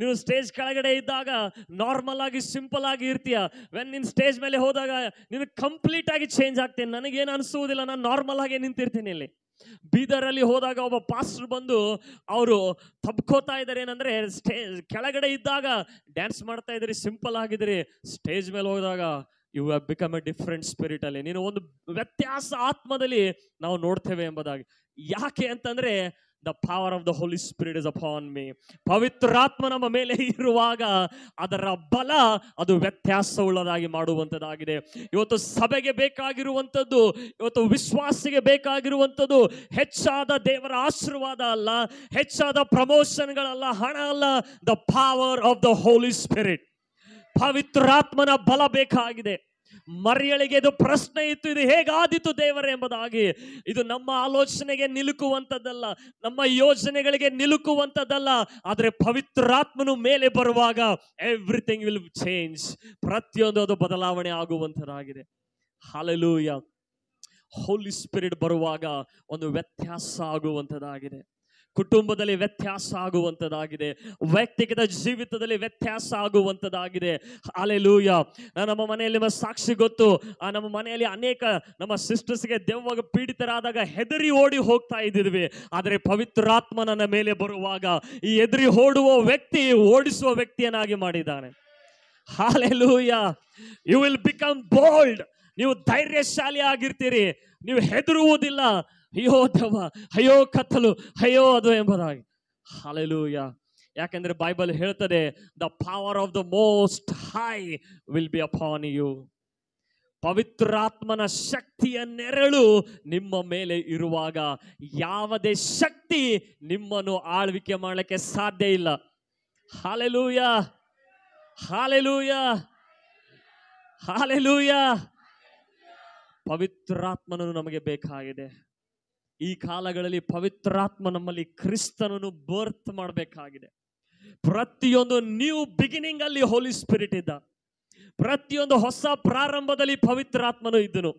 ನೀನು ಸ್ಟೇಜ್ ಕೆಳಗಡೆ ಇದ್ದಾಗ ನಾರ್ಮಲ್ ಆಗಿ ಸಿಂಪಲ್ ಆಗಿ ಇರ್ತೀಯ ವೆನ್ ನೀನು ಸ್ಟೇಜ್ ಮೇಲೆ ಹೋದಾಗ ನೀನು ಕಂಪ್ಲೀಟ್ ಆಗಿ ಚೇಂಜ್ ಆಗ್ತೀನಿ ನನಗೇನು ಅನಿಸುವುದಿಲ್ಲ ನಾನು ನಾರ್ಮಲ್ ಆಗಿ ನಿಂತಿರ್ತೀನಿ ಇಲ್ಲಿ ಬೀದರಲ್ಲಿ ಹೋದಾಗ ಒಬ್ಬ ಪಾಸ್ಟರ್ ಬಂದು ಅವರು ತಬ್ಕೋತಾ ಇದ್ದಾರೆ ಏನಂದ್ರೆ ಸ್ಟೇಜ್ ಕೆಳಗಡೆ ಇದ್ದಾಗ ಡ್ಯಾನ್ಸ್ ಮಾಡ್ತಾ ಇದ್ರಿ ಸಿಂಪಲ್ ಆಗಿದ್ರಿ ಸ್ಟೇಜ್ ಮೇಲೆ ಹೋದಾಗ you have become a different spirit ಅಲ್ಲಿ ನೀನು ಒಂದು ವ್ಯತ್ಯಾಸ ಆತ್ಮದಲ್ಲಿ ನಾವು ನೋಡ್ತೇವೆ ಎಂಬುದಾಗಿ ಯಾಕೆ ಅಂತಂದ್ರೆ the power of the Holi Spirit is upon me ಪವಿತ್ರಾತ್ಮ ನಮ್ಮ ಮೇಲೆ ಇರುವಾಗ ಅದರ ಬಲ ಅದು ವ್ಯತ್ಯಾಸವುಳ್ಳದಾಗಿ ಮಾಡುವಂಥದ್ದಾಗಿದೆ ಇವತ್ತು ಸಭೆಗೆ ಬೇಕಾಗಿರುವಂಥದ್ದು ಇವತ್ತು ವಿಶ್ವಾಸಿಗೆ ಬೇಕಾಗಿರುವಂಥದ್ದು ಹೆಚ್ಚಾದ ದೇವರ ಆಶೀರ್ವಾದ ಅಲ್ಲ ಹೆಚ್ಚಾದ ಪ್ರಮೋಷನ್ಗಳಲ್ಲ ಹಣ ಅಲ್ಲ the power of the Holi spirit ಪವಿತ್ರಾತ್ಮನ ಬಲ ಬೇಕಾಗಿದೆ ಮರಿಯಳಿಗೆ ಇದು ಪ್ರಶ್ನೆ ಇತ್ತು ಇದು ಹೇಗಾದಿತ್ತು ದೇವರ ಎಂಬುದಾಗಿ ಇದು ನಮ್ಮ ಆಲೋಚನೆಗೆ ನಿಲುಕುವಂಥದ್ದಲ್ಲ ನಮ್ಮ ಯೋಜನೆಗಳಿಗೆ ನಿಲುಕುವಂಥದ್ದಲ್ಲ ಆದರೆ ಪವಿತ್ರಾತ್ಮನು ಮೇಲೆ ಬರುವಾಗ ಎವ್ರಿಥಿಂಗ್ ವಿಲ್ ಚೇಂಜ್ ಪ್ರತಿಯೊಂದು ಅದು ಬದಲಾವಣೆ ಆಗುವಂಥದ್ದಾಗಿದೆ ಹಾಲೆಲೂಯ ಹೋಲಿ ಸ್ಪಿರಿಟ್ ಬರುವಾಗ ಒಂದು ವ್ಯತ್ಯಾಸ ಆಗುವಂಥದ್ದಾಗಿದೆ ಕುಟುಂಬದಲ್ಲಿ ವ್ಯತ್ಯಾಸ ಆಗುವಂಥದ್ದಾಗಿದೆ ವೈಯಕ್ತಿಕ ಜೀವಿತದಲ್ಲಿ ವ್ಯತ್ಯಾಸ ಆಗುವಂಥದ್ದಾಗಿದೆ ಲೂಯ ನಮ್ಮ ಮನೆಯಲ್ಲಿ ನಮ್ಮ ಸಾಕ್ಷಿ ಗೊತ್ತು ಆ ನಮ್ಮ ಮನೆಯಲ್ಲಿ ಅನೇಕ ನಮ್ಮ ಸಿಸ್ಟರ್ಸ್ಗೆ ದೆವ್ವಾಗ ಪೀಡಿತರಾದಾಗ ಹೆದರಿ ಓಡಿ ಹೋಗ್ತಾ ಇದ್ದಿದ್ವಿ ಆದರೆ ಪವಿತ್ರಾತ್ಮ ನನ್ನ ಮೇಲೆ ಬರುವಾಗ ಈ ಹೆದರಿ ಓಡುವ ವ್ಯಕ್ತಿ ಓಡಿಸುವ ವ್ಯಕ್ತಿಯನ್ನಾಗಿ ಮಾಡಿದ್ದಾನೆ hallelujah you will become bold ನೀವು ಧೈರ್ಯಶಾಲಿ ಆಗಿರ್ತೀರಿ ನೀವು ಹೆದರುವುದಿಲ್ಲ ಅಯ್ಯೋ ದೆವ್ವ ಅಯ್ಯೋ ಕತ್ತಲು ಅಯ್ಯೋ ಅದು ಎಂಬುದಾಗಿ ಹಾಲೆಲೂಯ ಯಾಕೆಂದ್ರೆ ಬೈಬಲ್ ಹೇಳ್ತದೆ the power of the Most High will be upon you ಪವಿತ್ರಾತ್ಮನ ಶಕ್ತಿಯ ನೆರಳು ನಿಮ್ಮ ಮೇಲೆ ಇರುವಾಗ ಯಾವುದೇ ಶಕ್ತಿ ನಿಮ್ಮನ್ನು ಆಳ್ವಿಕೆ ಮಾಡಲಿಕ್ಕೆ ಸಾಧ್ಯ ಇಲ್ಲ ಹಾಲೆಲೂಯ ಹಾಲೆಲೂಯ ಹಾಲೆಲೂಯ ಪವಿತ್ರಾತ್ಮನೂ ನಮಗೆ ಬೇಕಾಗಿದೆ ಈ ಕಾಲಗಳಲ್ಲಿ ಪವಿತ್ರಾತ್ಮ ನಮ್ಮಲ್ಲಿ ಕ್ರಿಸ್ತನನ್ನು ಬರ್ತ್ ಮಾಡಬೇಕಾಗಿದೆ ಪ್ರತಿಯೊಂದು ನ್ಯೂ ಬಿಗಿನಿಂಗ್ ಅಲ್ಲಿ ಹೋಲಿ ಸ್ಪಿರಿಟ್ ಇದ್ದ ಪ್ರತಿಯೊಂದು ಹೊಸ ಪ್ರಾರಂಭದಲ್ಲಿ ಪವಿತ್ರಾತ್ಮನು ಇದ್ದನು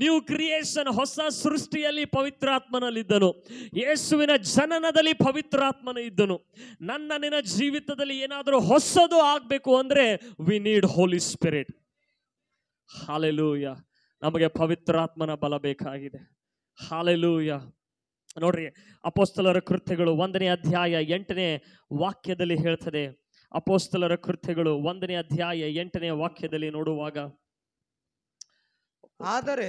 ನ್ಯೂ ಕ್ರಿಯೇಷನ್ ಹೊಸ ಸೃಷ್ಟಿಯಲ್ಲಿ ಪವಿತ್ರಾತ್ಮನಲ್ಲಿದ್ದನು ಯೇಸುವಿನ ಜನನದಲ್ಲಿ ಪವಿತ್ರಾತ್ಮನು ಇದ್ದನು ನನ್ನ ನಿನ್ನ ಜೀವಿತದಲ್ಲಿ ಏನಾದರೂ ಹೊಸದು ಆಗಬೇಕು ಅಂದರೆ we need Holy Spirit hallelujah ನಮಗೆ ಪವಿತ್ರಾತ್ಮನ ಬಲ ಬೇಕಾಗಿದೆ ಹಾಲೆಲೂಯ ನೋಡ್ರಿ ಅಪೋಸ್ತಲರ ಕೃತ್ಯಗಳು ಒಂದನೇ ಅಧ್ಯಾಯ ಎಂಟನೇ ವಾಕ್ಯದಲ್ಲಿ ಹೇಳ್ತದೆ ಅಪೋಸ್ತಲರ ಕೃತ್ಯಗಳು ಒಂದನೇ ಅಧ್ಯಾಯ ಎಂಟನೇ ವಾಕ್ಯದಲ್ಲಿ ನೋಡುವಾಗ ಆದರೆ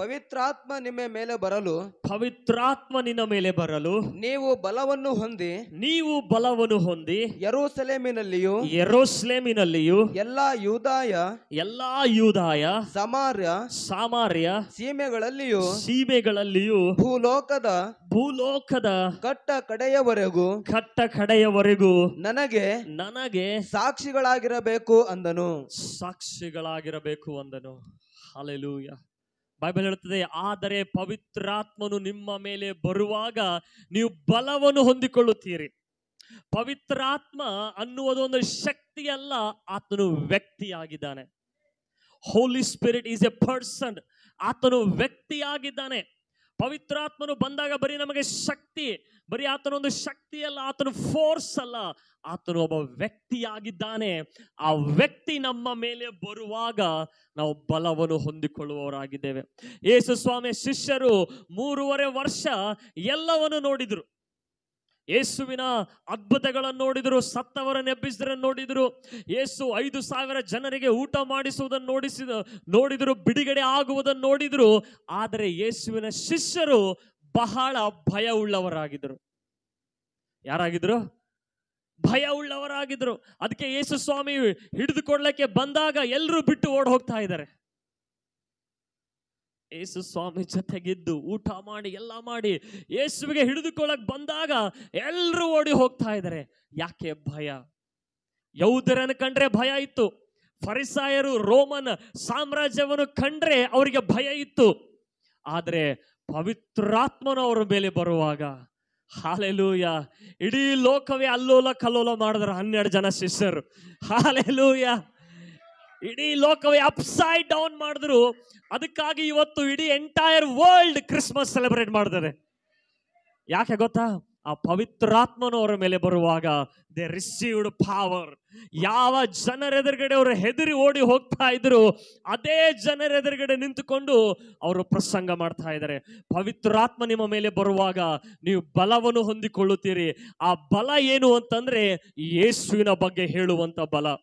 ಪವಿತ್ರಾತ್ಮ ನಿಮ್ಮ ಮೇಲೆ ಬರಲು ಪವಿತ್ರಾತ್ಮ ನಿನ್ನ ಮೇಲೆ ಬರಲು ನೀವು ಬಲವನ್ನು ಹೊಂದಿ ನೀವು ಬಲವನ್ನು ಹೊಂದಿ ಯರೋಸಲೇಮಿನಲ್ಲಿಯೂ ಯರೋಸ್ಲೇಮಿನಲ್ಲಿಯೂ ಎಲ್ಲಾ ಯೂದಾಯ ಎಲ್ಲಾ ಯೂದಾಯ ಸಮಾರ್ಯ ಸಾಮಾರ್ಯ ಸೀಮೆಗಳಲ್ಲಿಯೂ ಸೀಮೆಗಳಲ್ಲಿಯೂ ಭೂಲೋಕದ ಭೂಲೋಕದ ಕಟ್ಟ ಕಡೆಯವರೆಗೂ ಕಟ್ಟ ಕಡೆಯವರೆಗೂ ನನಗೆ ನನಗೆ ಸಾಕ್ಷಿಗಳಾಗಿರಬೇಕು ಅಂದನು ಸಾಕ್ಷಿಗಳಾಗಿರಬೇಕು ಅಂದನು ಅಲೆಲೂಯ್ಯ ಬೈಬಲ್ ಹೇಳುತ್ತದೆ ಆದರೆ ಪವಿತ್ರಾತ್ಮನು ನಿಮ್ಮ ಮೇಲೆ ಬರುವಾಗ ನೀವು ಬಲವನ್ನು ಹೊಂದಿಕೊಳ್ಳುತ್ತೀರಿ ಪವಿತ್ರಾತ್ಮ ಅನ್ನುವುದು ಒಂದು ಶಕ್ತಿಯಲ್ಲ ಆತನು ವ್ಯಕ್ತಿಯಾಗಿದ್ದಾನೆ Holy spirit is a person ಆತನು ವ್ಯಕ್ತಿಯಾಗಿದ್ದಾನೆ ಪವಿತ್ರಾತ್ಮನು ಬಂದಾಗ ಬರೀ ನಮಗೆ ಶಕ್ತಿ ಬರೀ ಆತನೊಂದು ಶಕ್ತಿ ಅಲ್ಲ ಆತನು ಫೋರ್ಸ್ ಅಲ್ಲ ಆತನು ಒಬ್ಬ ವ್ಯಕ್ತಿಯಾಗಿದ್ದಾನೆ ಆ ವ್ಯಕ್ತಿ ನಮ್ಮ ಮೇಲೆ ಬರುವಾಗ ನಾವು ಬಲವನ್ನು ಹೊಂದಿಕೊಳ್ಳುವವರಾಗಿದ್ದೇವೆ ಯೇಸು ಸ್ವಾಮಿ ಶಿಷ್ಯರು ಮೂರುವರೆ ವರ್ಷ ಎಲ್ಲವನ್ನು ನೋಡಿದರು ಯೇಸುವಿನ ಅದ್ಭುತಗಳನ್ನು ನೋಡಿದರು ಸತ್ತವರ ಎಬ್ಬಿಸಿದರನ್ನು ನೋಡಿದರು ಯೇಸು ಐದು ಸಾವಿರ ಜನರಿಗೆ ಊಟ ಮಾಡಿಸುವುದನ್ನು ನೋಡಿಸಿದ ನೋಡಿದರು ಬಿಡುಗಡೆ ಆಗುವುದನ್ನು ನೋಡಿದರು ಆದರೆ ಯೇಸುವಿನ ಶಿಷ್ಯರು ಬಹಳ ಭಯ ಉಳ್ಳವರಾಗಿದ್ದರು ಯಾರಾಗಿದ್ರು ಭಯ ಉಳ್ಳವರಾಗಿದ್ದರು ಅದಕ್ಕೆ ಯೇಸು ಸ್ವಾಮಿ ಹಿಡಿದುಕೊಡ್ಲಿಕ್ಕೆ ಬಂದಾಗ ಎಲ್ಲರೂ ಬಿಟ್ಟು ಓಡ್ ಹೋಗ್ತಾ ಇದ್ದಾರೆ ಯೇಸು ಸ್ವಾಮಿ ಜೊತೆಗಿದ್ದು ಊಟ ಮಾಡಿ ಎಲ್ಲ ಮಾಡಿ ಯೇಸುವಿಗೆ ಹಿಡಿದುಕೊಳ್ಳಕ್ ಬಂದಾಗ ಎಲ್ಲರೂ ಓಡಿ ಹೋಗ್ತಾ ಇದ್ದಾರೆ ಯಾಕೆ ಭಯ ಯೌದರನ್ನು ಕಂಡ್ರೆ ಭಯ ಇತ್ತು ಫರಿಸಾಯರು ರೋಮನ್ ಸಾಮ್ರಾಜ್ಯವನ್ನು ಕಂಡ್ರೆ ಅವರಿಗೆ ಭಯ ಇತ್ತು ಆದರೆ ಪವಿತ್ರಾತ್ಮನ ಅವರ ಮೇಲೆ ಬರುವಾಗ ಹಾಲೆಲೂಯ ಇಡೀ ಲೋಕವೇ ಅಲ್ಲೋಲ ಕಲ್ಲೋಲ ಮಾಡಿದ್ರು ಹನ್ನೆರಡು ಜನ ಶಿಷ್ಯರು ಹಾಲೆಲೂಯ ಇಡೀ ಲೋಕವೇ ಅಪ್ಸೈಡ್ ಡೌನ್ ಮಾಡಿದ್ರು ಅದಕ್ಕಾಗಿ ಇವತ್ತು ಇಡೀ ಎಂಟೈರ್ ವರ್ಲ್ಡ್ ಕ್ರಿಸ್ಮಸ್ ಸೆಲೆಬ್ರೇಟ್ ಮಾಡ್ತಾರೆ ಯಾಕೆ ಗೊತ್ತಾ ಆ ಪವಿತ್ರಾತ್ಮನು ಅವರ ಮೇಲೆ ಬರುವಾಗ ದೇ ರಿಸೀವ್ಡ್ ಪಾವರ್ ಯಾವ ಜನರ ಎದುರುಗಡೆ ಅವರು ಹೆದರಿ ಓಡಿ ಹೋಗ್ತಾ ಇದ್ರು ಅದೇ ಜನರ ಎದುರುಗಡೆ ನಿಂತುಕೊಂಡು ಅವರು ಪ್ರಸಂಗ ಮಾಡ್ತಾ ಇದ್ದಾರೆ ಪವಿತ್ರಾತ್ಮ ನಿಮ್ಮ ಮೇಲೆ ಬರುವಾಗ ನೀವು ಬಲವನ್ನು ಹೊಂದಿಕೊಳ್ಳುತ್ತೀರಿ ಆ ಬಲ ಏನು ಅಂತಂದ್ರೆ ಯೇಸುವಿನ ಬಗ್ಗೆ ಹೇಳುವಂತ ಬಲ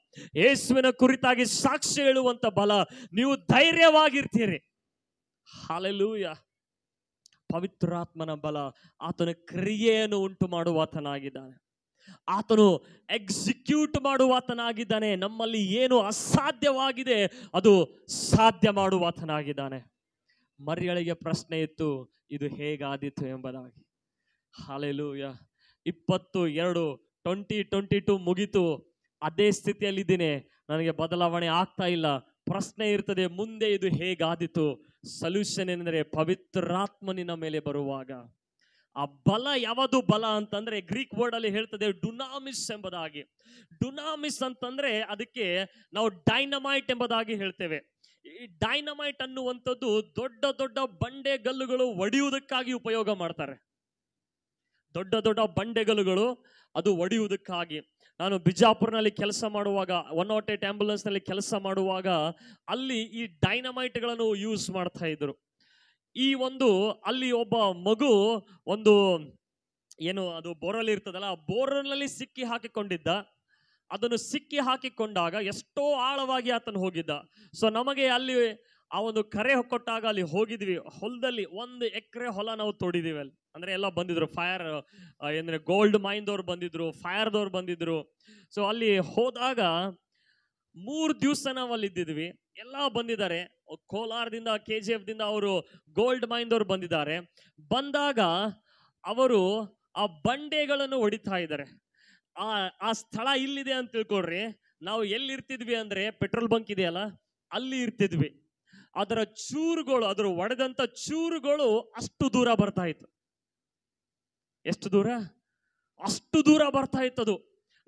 ಯೇಸುವಿನ ಕುರಿತಾಗಿ ಸಾಕ್ಷಿ ಹೇಳುವಂತ ಬಲ ನೀವು ಧೈರ್ಯವಾಗಿರ್ತೀರಿ ಹಾಲೆಲೂಯ ಪವಿತ್ರಾತ್ಮನ ಬಲ ಆತನ ಕ್ರಿಯೆಯನ್ನು ಉಂಟು ಮಾಡುವಾತನಾಗಿದ್ದಾನೆ ಆತನು ಎಕ್ಸಿಕ್ಯೂಟ್ ಮಾಡುವಾತನಾಗಿದ್ದಾನೆ ನಮ್ಮಲ್ಲಿ ಏನು ಅಸಾಧ್ಯವಾಗಿದೆ ಅದು ಸಾಧ್ಯ ಮಾಡುವಾತನಾಗಿದ್ದಾನೆ ಮರಿಯಳಿಗೆ ಪ್ರಶ್ನೆ ಇತ್ತು ಇದು ಹೇಗಾದೀತು ಎಂಬುದಾಗಿ ಹಾಲೆಲೂಯ ಇಪ್ಪತ್ತು ಎರಡು ಟ್ವೆಂಟಿ ಟ್ವೆಂಟಿ ಟು ಮುಗಿತು ಅದೇ ಸ್ಥಿತಿಯಲ್ಲಿದ್ದೀನಿ ನನಗೆ ಬದಲಾವಣೆ ಆಗ್ತಾ ಇಲ್ಲ ಪ್ರಶ್ನೆ ಇರ್ತದೆ ಮುಂದೆ ಇದು ಹೇಗಾದೀತು ಸೊಲ್ಯೂಷನ್ ಏನಂದ್ರೆ ಪವಿತ್ರಾತ್ಮನಿನ ಮೇಲೆ ಬರುವಾಗ ಆ ಬಲ ಯಾವುದು ಬಲ ಅಂತಂದ್ರೆ ಗ್ರೀಕ್ ವರ್ಡ್ ಅಲ್ಲಿ ಹೇಳ್ತದೆ ಡುನಾಮಿಸ್ ಎಂಬುದಾಗಿ ಡುನಾಮಿಸ್ ಅಂತಂದ್ರೆ ಅದಕ್ಕೆ ನಾವು ಡೈನಮೈಟ್ ಎಂಬುದಾಗಿ ಹೇಳ್ತೇವೆ ಈ ಡೈನಮೈಟ್ ಅನ್ನುವಂಥದ್ದು ದೊಡ್ಡ ದೊಡ್ಡ ಬಂಡೆಗಲ್ಲುಗಳು ಒಡೆಯುವುದಕ್ಕಾಗಿ ಉಪಯೋಗ ಮಾಡ್ತಾರೆ ದೊಡ್ಡ ದೊಡ್ಡ ಬಂಡೆಗಲ್ಲುಗಳು ಅದು ಒಡೆಯುವುದಕ್ಕಾಗಿ ನಾನು ಬಿಜಾಪುರ್ನಲ್ಲಿ ಕೆಲಸ ಮಾಡುವಾಗ ಒನ್ ನಾಟ್ ಏಟ್ ಆ್ಯಂಬುಲೆನ್ಸ್ನಲ್ಲಿ ಕೆಲಸ ಮಾಡುವಾಗ ಅಲ್ಲಿ ಈ ಡೈನಮೈಟ್ಗಳನ್ನು ಯೂಸ್ ಮಾಡ್ತಾ ಇದ್ರು ಈ ಒಂದು ಅಲ್ಲಿ ಒಬ್ಬ ಮಗು ಒಂದು ಏನು ಅದು ಬೋರಲ್ಲಿ ಇರ್ತದಲ್ಲ ಆ ಬೋರಲ್ಲಿ ಸಿಕ್ಕಿ ಹಾಕಿಕೊಂಡಿದ್ದ ಅದನ್ನು ಸಿಕ್ಕಿ ಹಾಕಿಕೊಂಡಾಗ ಎಷ್ಟೋ ಆಳವಾಗಿ ಆತನು ಹೋಗಿದ್ದ ಸೊ ನಮಗೆ ಅಲ್ಲಿ ಆ ಒಂದು ಕರೆ ಕೊಟ್ಟಾಗ ಅಲ್ಲಿ ಹೋಗಿದ್ವಿ ಹೊಲದಲ್ಲಿ ಒಂದು ಎಕರೆ ಹೊಲ ನಾವು ತೋಡಿದೀವಿ ಅಲ್ಲಿ ಅಂದರೆ ಎಲ್ಲ ಬಂದಿದ್ರು ಫೈರ್ ಏನಂದ್ರೆ ಗೋಲ್ಡ್ ಮೈನ್ದವ್ರು ಬಂದಿದ್ರು ಫೈರ್ದವ್ರು ಬಂದಿದ್ರು ಸೊ ಅಲ್ಲಿ ಹೋದಾಗ ಮೂರು ದಿವಸ ನಾವು ಅಲ್ಲಿ ಇದ್ದಿದ್ವಿ ಎಲ್ಲ ಬಂದಿದ್ದಾರೆ ಕೋಲಾರದಿಂದ ಕೆ ಜಿ ದಿಂದ ಅವರು ಗೋಲ್ಡ್ ಮೈನ್ದವ್ರು ಬಂದಿದ್ದಾರೆ ಬಂದಾಗ ಅವರು ಆ ಬಂಡೆಗಳನ್ನು ಹೊಡಿತಾ ಇದ್ದಾರೆ ಆ ಆ ಸ್ಥಳ ಇಲ್ಲಿದೆ ಅಂತ ತಿಳ್ಕೊಡ್ರಿ ನಾವು ಎಲ್ಲಿರ್ತಿದ್ವಿ ಅಂದರೆ ಪೆಟ್ರೋಲ್ ಬಂಕ್ ಇದೆಯಲ್ಲ ಅಲ್ಲಿ ಇರ್ತಿದ್ವಿ ಅದರ ಚೂರುಗಳು ಅದರ ಒಡೆದಂಥ ಚೂರುಗಳು ಅಷ್ಟು ದೂರ ಬರ್ತಾ ಇತ್ತು ಎಷ್ಟು ದೂರ ಅಷ್ಟು ದೂರ ಬರ್ತಾ ಇತ್ತದು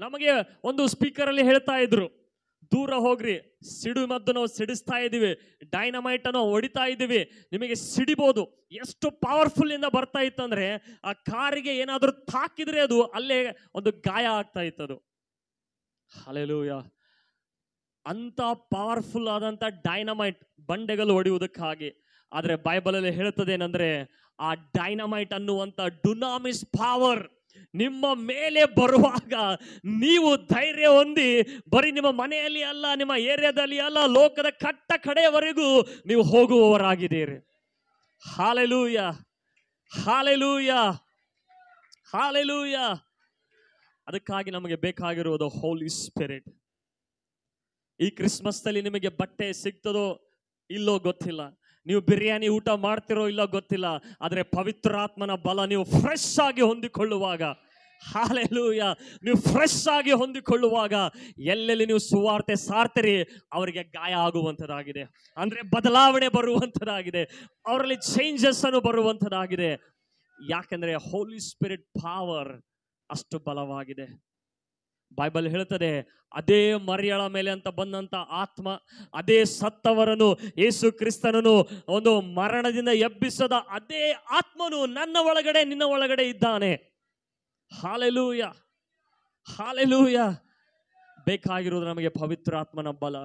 ನಮಗೆ ಒಂದು ಸ್ಪೀಕರಲ್ಲಿ ಹೇಳ್ತಾ ಇದ್ರು ದೂರ ಹೋಗ್ರಿ ಸಿಡಿಮದ್ದು ನಾವು ಸಿಡಿಸ್ತಾ ಇದ್ದೀವಿ ಡೈನಮೈಟ್ ಅನ್ನು ಹೊಡಿತಾ ಇದ್ದೀವಿ ನಿಮಗೆ ಸಿಡಿಬೋದು ಎಷ್ಟು ಪವರ್ಫುಲ್ ಇಂದ ಬರ್ತಾ ಇತ್ತಂದ್ರೆ ಆ ಕಾರಿಗೆ ಏನಾದರೂ ತಾಕಿದ್ರೆ ಅದು ಅಲ್ಲೇ ಒಂದು ಗಾಯ ಆಗ್ತಾ ಇತ್ತದು ಅಲೆಲೂಯ ಅಂತ ಪವರ್ಫುಲ್ ಆದಂತ ಡೈನಮೈಟ್ ಬಂಡೆಗಳು ಹೊಡೆಯುವುದಕ್ಕಾಗಿ ಆದರೆ ಬೈಬಲಲ್ಲಿ ಏನಂದ್ರೆ ಆ ಡೈನಮೈಟ್ ಅನ್ನುವಂಥ ಡುನಾಮಿಸ್ ಪಾವರ್ ನಿಮ್ಮ ಮೇಲೆ ಬರುವಾಗ ನೀವು ಧೈರ್ಯ ಹೊಂದಿ ಬರೀ ನಿಮ್ಮ ಮನೆಯಲ್ಲಿ ಅಲ್ಲ ನಿಮ್ಮ ಏರಿಯಾದಲ್ಲಿ ಅಲ್ಲ ಲೋಕದ ಕಟ್ಟ ಕಡೆಯವರೆಗೂ ನೀವು ಹೋಗುವವರಾಗಿದ್ದೀರಿ ಹಾಲೆಲೂಯ ಹಾಲೆಲೂಯ ಹಾಲೆಲೂಯ ಅದಕ್ಕಾಗಿ ನಮಗೆ ಬೇಕಾಗಿರುವುದು ಹೋಲಿ ಸ್ಪಿರಿಟ್ ಈ ಕ್ರಿಸ್ಮಸ್ ನಿಮಗೆ ಬಟ್ಟೆ ಸಿಗ್ತದೋ ಇಲ್ಲೋ ಗೊತ್ತಿಲ್ಲ ನೀವು ಬಿರಿಯಾನಿ ಊಟ ಮಾಡ್ತಿರೋ ಇಲ್ಲ ಗೊತ್ತಿಲ್ಲ ಆದರೆ ಪವಿತ್ರಾತ್ಮನ ಬಲ ನೀವು ಫ್ರೆಶ್ ಆಗಿ ಹೊಂದಿಕೊಳ್ಳುವಾಗ ಹಾಲೆಲೂಯ ನೀವು ಫ್ರೆಶ್ ಆಗಿ ಹೊಂದಿಕೊಳ್ಳುವಾಗ ಎಲ್ಲೆಲ್ಲಿ ನೀವು ಸುವಾರ್ತೆ ಸಾರ್ತಿರಿ ಅವರಿಗೆ ಗಾಯ ಆಗುವಂಥದ್ದಾಗಿದೆ ಅಂದರೆ ಬದಲಾವಣೆ ಬರುವಂಥದ್ದಾಗಿದೆ ಅವರಲ್ಲಿ ಚೇಂಜಸ್ ಅನ್ನು ಬರುವಂಥದ್ದಾಗಿದೆ ಯಾಕಂದರೆ ಹೋಲಿ ಸ್ಪಿರಿಟ್ ಪಾವರ್ ಅಷ್ಟು ಬಲವಾಗಿದೆ ಬೈಬಲ್ ಹೇಳ್ತದೆ ಅದೇ ಮರಿಯಳ ಮೇಲೆ ಅಂತ ಬಂದಂತ ಆತ್ಮ ಅದೇ ಸತ್ತವರನು ಏಸು ಕ್ರಿಸ್ತನನು ಒಂದು ಮರಣದಿಂದ ಎಬ್ಬಿಸದ ಅದೇ ಆತ್ಮನು ನನ್ನ ಒಳಗಡೆ ನಿನ್ನ ಒಳಗಡೆ ಇದ್ದಾನೆ ಹಾಲೆಲೂಯ ಹಾಲೆಲೂಯ ಬೇಕಾಗಿರುವುದು ನಮಗೆ ಪವಿತ್ರಾತ್ಮನ ಬಲ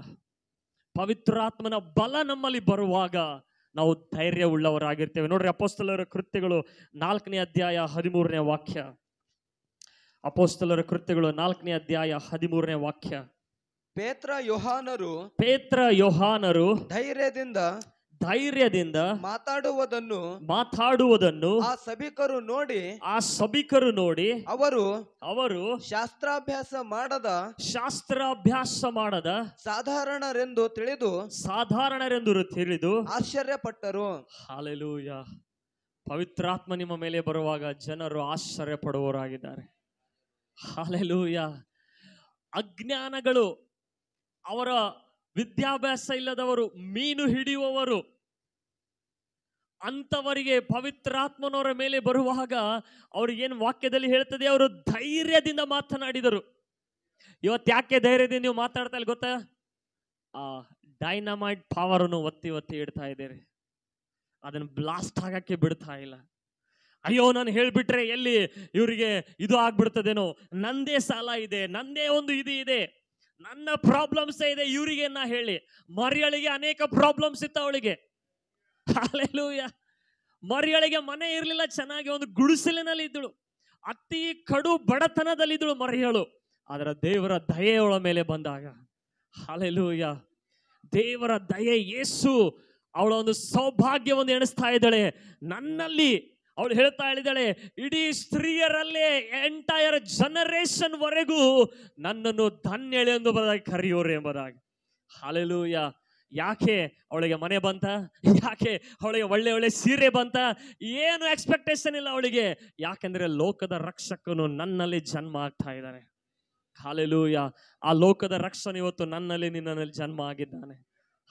ಪವಿತ್ರಾತ್ಮನ ಬಲ ನಮ್ಮಲ್ಲಿ ಬರುವಾಗ ನಾವು ಧೈರ್ಯ ಉಳ್ಳವರಾಗಿರ್ತೇವೆ ನೋಡ್ರಿ ಅಪೋಸ್ತಲರ ಕೃತ್ಯಗಳು ನಾಲ್ಕನೇ ಅಧ್ಯಾಯ ಹದಿಮೂರನೇ ವಾಕ್ಯ ಅಪೋಸ್ತಲರ ಕೃತ್ಯಗಳು ನಾಲ್ಕನೇ ಅಧ್ಯಾಯ ಹದಿಮೂರನೇ ವಾಕ್ಯ ಪೇತ್ರ ಯೋಹಾನರು ಪೇತ್ರ ಯೋಹಾನರು ಧೈರ್ಯದಿಂದ ಧೈರ್ಯದಿಂದ ಮಾತಾಡುವುದನ್ನು ಮಾತಾಡುವುದನ್ನು ಆ ಸಭಿಕರು ನೋಡಿ ಆ ಸಭಿಕರು ನೋಡಿ ಅವರು ಅವರು ಶಾಸ್ತ್ರಾಭ್ಯಾಸ ಮಾಡದ ಶಾಸ್ತ್ರಾಭ್ಯಾಸ ಮಾಡದ ಸಾಧಾರಣರೆಂದು ತಿಳಿದು ಸಾಧಾರಣರೆಂದು ತಿಳಿದು ಆಶ್ಚರ್ಯಪಟ್ಟರು ಹಾಲೆಲೂಯ ಪವಿತ್ರಾತ್ಮ ನಿಮ್ಮ ಮೇಲೆ ಬರುವಾಗ ಜನರು ಆಶ್ಚರ್ಯ ಪಡುವವರಾಗಿದ್ದಾರೆ ಹಾಲೆಲೂಯ ಅಜ್ಞಾನಗಳು ಅವರ ವಿದ್ಯಾಭ್ಯಾಸ ಇಲ್ಲದವರು ಮೀನು ಹಿಡಿಯುವವರು ಅಂಥವರಿಗೆ ಪವಿತ್ರಾತ್ಮನವರ ಮೇಲೆ ಬರುವಾಗ ಅವರು ಏನು ವಾಕ್ಯದಲ್ಲಿ ಹೇಳ್ತದೆ ಅವರು ಧೈರ್ಯದಿಂದ ಮಾತನಾಡಿದರು ಇವತ್ತು ಯಾಕೆ ಧೈರ್ಯದಿಂದ ನೀವು ಮಾತಾಡ್ತಾ ಇಲ್ಲ ಗೊತ್ತಾ ಆ ಡೈನಮೈಟ್ ಪವರನ್ನು ಒತ್ತಿ ಒತ್ತಿ ಇಡ್ತಾ ಇದ್ದೀರಿ ಅದನ್ನು ಬ್ಲಾಸ್ಟ್ ಆಗಕ್ಕೆ ಬಿಡ್ತಾ ಇಲ್ಲ ಅಯ್ಯೋ ನಾನು ಹೇಳಿಬಿಟ್ರೆ ಎಲ್ಲಿ ಇವರಿಗೆ ಇದು ಆಗ್ಬಿಡ್ತದೇನೋ ನಂದೇ ಸಾಲ ಇದೆ ನಂದೇ ಒಂದು ಇದು ಇದೆ ನನ್ನ ಪ್ರಾಬ್ಲಮ್ಸೇ ಇದೆ ಇವರಿಗೆ ನಾ ಹೇಳಿ ಮರಿಯಳಿಗೆ ಅನೇಕ ಪ್ರಾಬ್ಲಮ್ಸ್ ಇತ್ತು ಅವಳಿಗೆ ಹಾಲೆಲೂಯ ಮರಿಯಳಿಗೆ ಮನೆ ಇರಲಿಲ್ಲ ಚೆನ್ನಾಗಿ ಒಂದು ಗುಡಿಸಲಿನಲ್ಲಿ ಇದ್ದಳು ಅತಿ ಕಡು ಬಡತನದಲ್ಲಿದ್ದಳು ಮರಿಯಳು ಅದರ ದೇವರ ದಯೆಯೊಳ ಮೇಲೆ ಬಂದಾಗ ಹಾಲೆಲೂಯ ದೇವರ ದಯೆ ಯೇಸು ಅವಳ ಒಂದು ಸೌಭಾಗ್ಯವನ್ನು ಎಣಿಸ್ತಾ ಇದ್ದಾಳೆ ನನ್ನಲ್ಲಿ ಅವಳು ಹೇಳ್ತಾ ಹೇಳಿದಾಳೆ ಇಡೀ ಸ್ತ್ರೀಯರಲ್ಲೇ ಎಂಟೈರ್ ಜನರೇಷನ್ ವರೆಗೂ ನನ್ನನ್ನು ಧನ್ಯಳೆ ಎಂದು ಬರದಾಗಿ ಕರೆಯೋರು ಎಂಬುದಾಗಿ ಹಾಲೆಲೂಯ ಯಾಕೆ ಅವಳಿಗೆ ಮನೆ ಬಂತ ಯಾಕೆ ಅವಳಿಗೆ ಒಳ್ಳೆ ಒಳ್ಳೆ ಸೀರೆ ಬಂತ ಏನು ಎಕ್ಸ್ಪೆಕ್ಟೇಷನ್ ಇಲ್ಲ ಅವಳಿಗೆ ಯಾಕೆಂದ್ರೆ ಲೋಕದ ರಕ್ಷಕನು ನನ್ನಲ್ಲಿ ಜನ್ಮ ಆಗ್ತಾ ಇದ್ದಾನೆ ಹಾಲೆಲೂಯ ಆ ಲೋಕದ ರಕ್ಷನ ಇವತ್ತು ನನ್ನಲ್ಲಿ ನಿನ್ನಲ್ಲಿ ಜನ್ಮ ಆಗಿದ್ದಾನೆ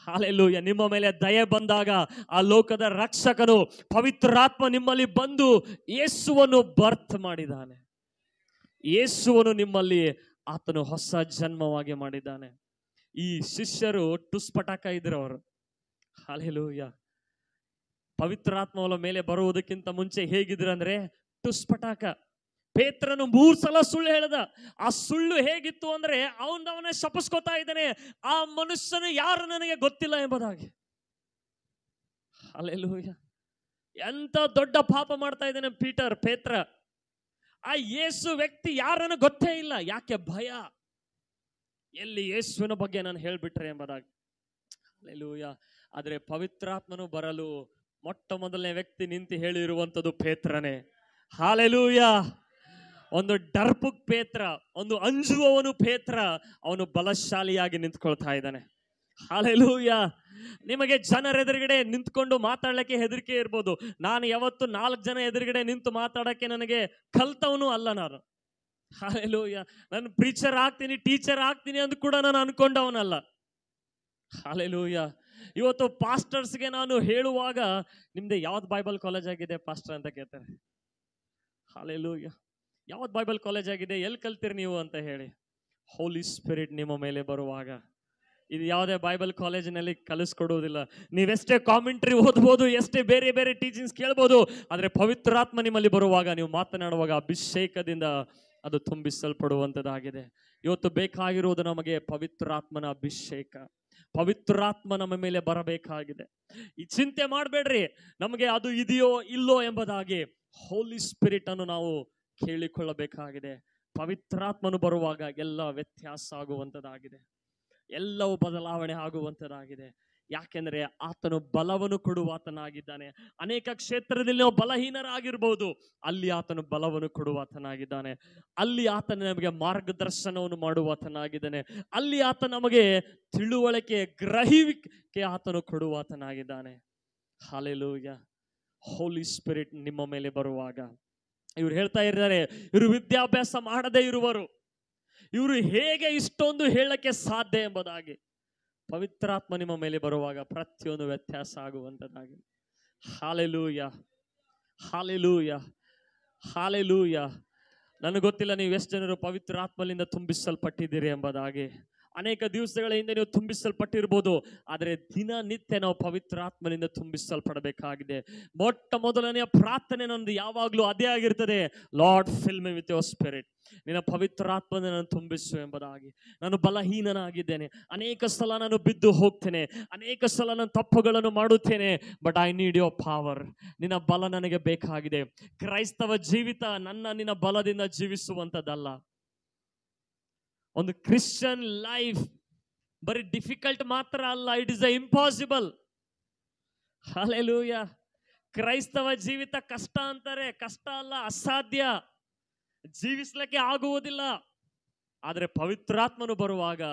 ಹಾಲೆಲ್ಲೂಯ ನಿಮ್ಮ ಮೇಲೆ ದಯೆ ಬಂದಾಗ ಆ ಲೋಕದ ರಕ್ಷಕನು ಪವಿತ್ರಾತ್ಮ ನಿಮ್ಮಲ್ಲಿ ಬಂದು ಯೇಸುವನ್ನು ಬರ್ತ್ ಮಾಡಿದ್ದಾನೆ ಯೇಸುವನ್ನು ನಿಮ್ಮಲ್ಲಿ ಆತನು ಹೊಸ ಜನ್ಮವಾಗಿ ಮಾಡಿದ್ದಾನೆ ಈ ಶಿಷ್ಯರು ಟುಸ್ಪಟಾಕ ಇದ್ರು ಅವರು ಹಾಲೆಲ್ಲೂಯ ಪವಿತ್ರಾತ್ಮವಲ ಮೇಲೆ ಬರುವುದಕ್ಕಿಂತ ಮುಂಚೆ ಹೇಗಿದ್ರು ಅಂದ್ರೆ ಟುಸ್ಪಟಾಕ ಪೇತ್ರನು ಮೂರು ಸಲ ಸುಳ್ಳು ಹೇಳಿದ ಆ ಸುಳ್ಳು ಹೇಗಿತ್ತು ಅಂದ್ರೆ ಅವನವನೇ ಶಪಸ್ಕೋತಾ ಇದ್ದಾನೆ ಆ ಮನುಷ್ಯನು ಯಾರು ನನಗೆ ಗೊತ್ತಿಲ್ಲ ಎಂಬುದಾಗಿ ಅಲ್ಲೆಲ್ಲೂ ಎಂತ ದೊಡ್ಡ ಪಾಪ ಮಾಡ್ತಾ ಇದ್ದಾನೆ ಪೀಟರ್ ಪೇತ್ರ ಆ ಯೇಸು ವ್ಯಕ್ತಿ ಯಾರನ್ನು ಗೊತ್ತೇ ಇಲ್ಲ ಯಾಕೆ ಭಯ ಎಲ್ಲಿ ಯೇಸುವಿನ ಬಗ್ಗೆ ನಾನು ಹೇಳ್ಬಿಟ್ರೆ ಎಂಬುದಾಗಿ ಅಲ್ಲೆಲ್ಲೂಯ್ಯ ಆದರೆ ಪವಿತ್ರಾತ್ಮನು ಬರಲು ಮೊಟ್ಟ ಮೊದಲನೇ ವ್ಯಕ್ತಿ ನಿಂತು ಹೇಳಿರುವಂಥದ್ದು ಪೇತ್ರನೇ ಹಾಲೆಲೂಯ ಒಂದು ಡರ್ಪುಕ್ ಪೇತ್ರ ಒಂದು ಅಂಜುವವನು ಪೇತ್ರ ಅವನು ಬಲಶಾಲಿಯಾಗಿ ನಿಂತ್ಕೊಳ್ತಾ ಇದ್ದಾನೆ ಹಾಲೆಲೂಯ್ಯ ನಿಮಗೆ ಜನರ ಎದುರುಗಡೆ ನಿಂತ್ಕೊಂಡು ಮಾತಾಡಲಿಕ್ಕೆ ಹೆದರಿಕೆ ಇರ್ಬೋದು ನಾನು ಯಾವತ್ತು ನಾಲ್ಕು ಜನ ಎದುರುಗಡೆ ನಿಂತು ಮಾತಾಡೋಕ್ಕೆ ನನಗೆ ಕಲ್ತವನು ಅಲ್ಲ ನಾನು ಹಾಲೆಲೂಯ್ಯ ನಾನು ಪ್ರೀಚರ್ ಆಗ್ತೀನಿ ಟೀಚರ್ ಆಗ್ತೀನಿ ಅಂತ ಕೂಡ ನಾನು ಅನ್ಕೊಂಡವನಲ್ಲ ಹಾಲೆಲೂಯ್ಯ ಇವತ್ತು ಪಾಸ್ಟರ್ಸ್ಗೆ ನಾನು ಹೇಳುವಾಗ ನಿಮ್ದೆ ಯಾವ್ದು ಬೈಬಲ್ ಕಾಲೇಜ್ ಆಗಿದೆ ಪಾಸ್ಟರ್ ಅಂತ ಕೇಳ್ತಾರೆ ಹಾಲೆಲೂಯ್ಯ ಯಾವ್ದು ಬೈಬಲ್ ಕಾಲೇಜ್ ಆಗಿದೆ ಎಲ್ಲಿ ಕಲ್ತಿರಿ ನೀವು ಅಂತ ಹೇಳಿ ಹೋಲಿ ಸ್ಪಿರಿಟ್ ನಿಮ್ಮ ಮೇಲೆ ಬರುವಾಗ ಇದು ಯಾವುದೇ ಬೈಬಲ್ ಕಾಲೇಜಿನಲ್ಲಿ ಕಲಿಸ್ಕೊಡುವುದಿಲ್ಲ ನೀವೆಷ್ಟೇ ಕಾಮೆಂಟ್ರಿ ಓದ್ಬೋದು ಎಷ್ಟೇ ಬೇರೆ ಬೇರೆ ಟೀಚಿಂಗ್ಸ್ ಕೇಳ್ಬೋದು ಆದರೆ ಪವಿತ್ರಾತ್ಮ ನಿಮ್ಮಲ್ಲಿ ಬರುವಾಗ ನೀವು ಮಾತನಾಡುವಾಗ ಅಭಿಷೇಕದಿಂದ ಅದು ತುಂಬಿಸಲ್ಪಡುವಂಥದ್ದಾಗಿದೆ ಇವತ್ತು ಬೇಕಾಗಿರುವುದು ನಮಗೆ ಪವಿತ್ರಾತ್ಮನ ಅಭಿಷೇಕ ಪವಿತ್ರಾತ್ಮ ನಮ್ಮ ಮೇಲೆ ಬರಬೇಕಾಗಿದೆ ಈ ಚಿಂತೆ ಮಾಡಬೇಡ್ರಿ ನಮಗೆ ಅದು ಇದೆಯೋ ಇಲ್ಲೋ ಎಂಬುದಾಗಿ ಹೋಲಿ ಸ್ಪಿರಿಟ್ ಅನ್ನು ನಾವು ಕೇಳಿಕೊಳ್ಳಬೇಕಾಗಿದೆ ಪವಿತ್ರಾತ್ಮನು ಬರುವಾಗ ಎಲ್ಲ ವ್ಯತ್ಯಾಸ ಆಗುವಂಥದ್ದಾಗಿದೆ ಎಲ್ಲವೂ ಬದಲಾವಣೆ ಆಗುವಂಥದ್ದಾಗಿದೆ ಯಾಕೆಂದರೆ ಆತನು ಬಲವನ್ನು ಕೊಡುವಾತನಾಗಿದ್ದಾನೆ ಅನೇಕ ಕ್ಷೇತ್ರದಲ್ಲಿ ನಾವು ಬಲಹೀನರಾಗಿರ್ಬೋದು ಅಲ್ಲಿ ಆತನು ಬಲವನ್ನು ಕೊಡುವಾತನಾಗಿದ್ದಾನೆ ಅಲ್ಲಿ ಆತನು ನಮಗೆ ಮಾರ್ಗದರ್ಶನವನ್ನು ಮಾಡುವಾತನಾಗಿದ್ದಾನೆ ಅಲ್ಲಿ ಆತ ನಮಗೆ ತಿಳುವಳಿಕೆ ಗ್ರಹಿಕೆ ಆತನು ಕೊಡುವಾತನಾಗಿದ್ದಾನೆ ಹಾಲೆಲೂಯ ಹೋಲಿ ಸ್ಪಿರಿಟ್ ನಿಮ್ಮ ಮೇಲೆ ಬರುವಾಗ ಇವರು ಹೇಳ್ತಾ ಇದ್ದಾರೆ ಇವರು ವಿದ್ಯಾಭ್ಯಾಸ ಮಾಡದೇ ಇರುವರು ಇವರು ಹೇಗೆ ಇಷ್ಟೊಂದು ಹೇಳಕ್ಕೆ ಸಾಧ್ಯ ಎಂಬುದಾಗಿ ಪವಿತ್ರಾತ್ಮ ನಿಮ್ಮ ಮೇಲೆ ಬರುವಾಗ ಪ್ರತಿಯೊಂದು ವ್ಯತ್ಯಾಸ ಆಗುವಂಥದ್ದಾಗಿ ಹಾಲೆಲೂಯ ಹಾಲೆಲೂಯ ಹಾಲೆಲೂಯ ನನಗೆ ಗೊತ್ತಿಲ್ಲ ನೀವು ಎಷ್ಟು ಜನರು ಪವಿತ್ರಾತ್ಮಲಿಂದ ತುಂಬಿಸಲ್ಪಟ್ಟಿದ್ದೀರಿ ಎಂಬುದಾಗಿ ಅನೇಕ ದಿವಸಗಳ ಹಿಂದೆ ನೀವು ತುಂಬಿಸಲ್ಪಟ್ಟಿರ್ಬೋದು ಆದರೆ ದಿನನಿತ್ಯ ನಾವು ಪವಿತ್ರಾತ್ಮನಿಂದ ತುಂಬಿಸಲ್ಪಡಬೇಕಾಗಿದೆ ಮೊಟ್ಟ ಮೊದಲನೆಯ ಪ್ರಾರ್ಥನೆ ನಂದು ಯಾವಾಗಲೂ ಅದೇ ಆಗಿರ್ತದೆ Lord fill me with your Spirit ನಿನ್ನ ಪವಿತ್ರಾತ್ಮನ ನಾನು ತುಂಬಿಸು ಎಂಬುದಾಗಿ ನಾನು ಬಲಹೀನನಾಗಿದ್ದೇನೆ ಅನೇಕ ಸಲ ನಾನು ಬಿದ್ದು ಹೋಗ್ತೇನೆ ಅನೇಕ ಸಲ ನಾನು ತಪ್ಪುಗಳನ್ನು ಮಾಡುತ್ತೇನೆ but I need your power ನಿನ್ನ ಬಲ ನನಗೆ ಬೇಕಾಗಿದೆ ಕ್ರೈಸ್ತವ ಜೀವಿತ ನನ್ನ ನಿನ್ನ ಬಲದಿಂದ ಜೀವಿಸುವಂಥದ್ದಲ್ಲ ಒಂದು ಕ್ರಿಶ್ಚಿಯನ್ ಲೈಫ್ ಬರೀ ಡಿಫಿಕಲ್ಟ್ ಮಾತ್ರ ಅಲ್ಲ it is a impossible hallelujah ಕ್ರೈಸ್ತವ ಜೀವಿತ ಕಷ್ಟ ಅಂತಾರೆ ಕಷ್ಟ ಅಲ್ಲ ಅಸಾಧ್ಯ ಜೀವಿಸ್ಲಿಕ್ಕೆ ಆಗುವುದಿಲ್ಲ ಆದರೆ ಪವಿತ್ರಾತ್ಮನು ಬರುವಾಗ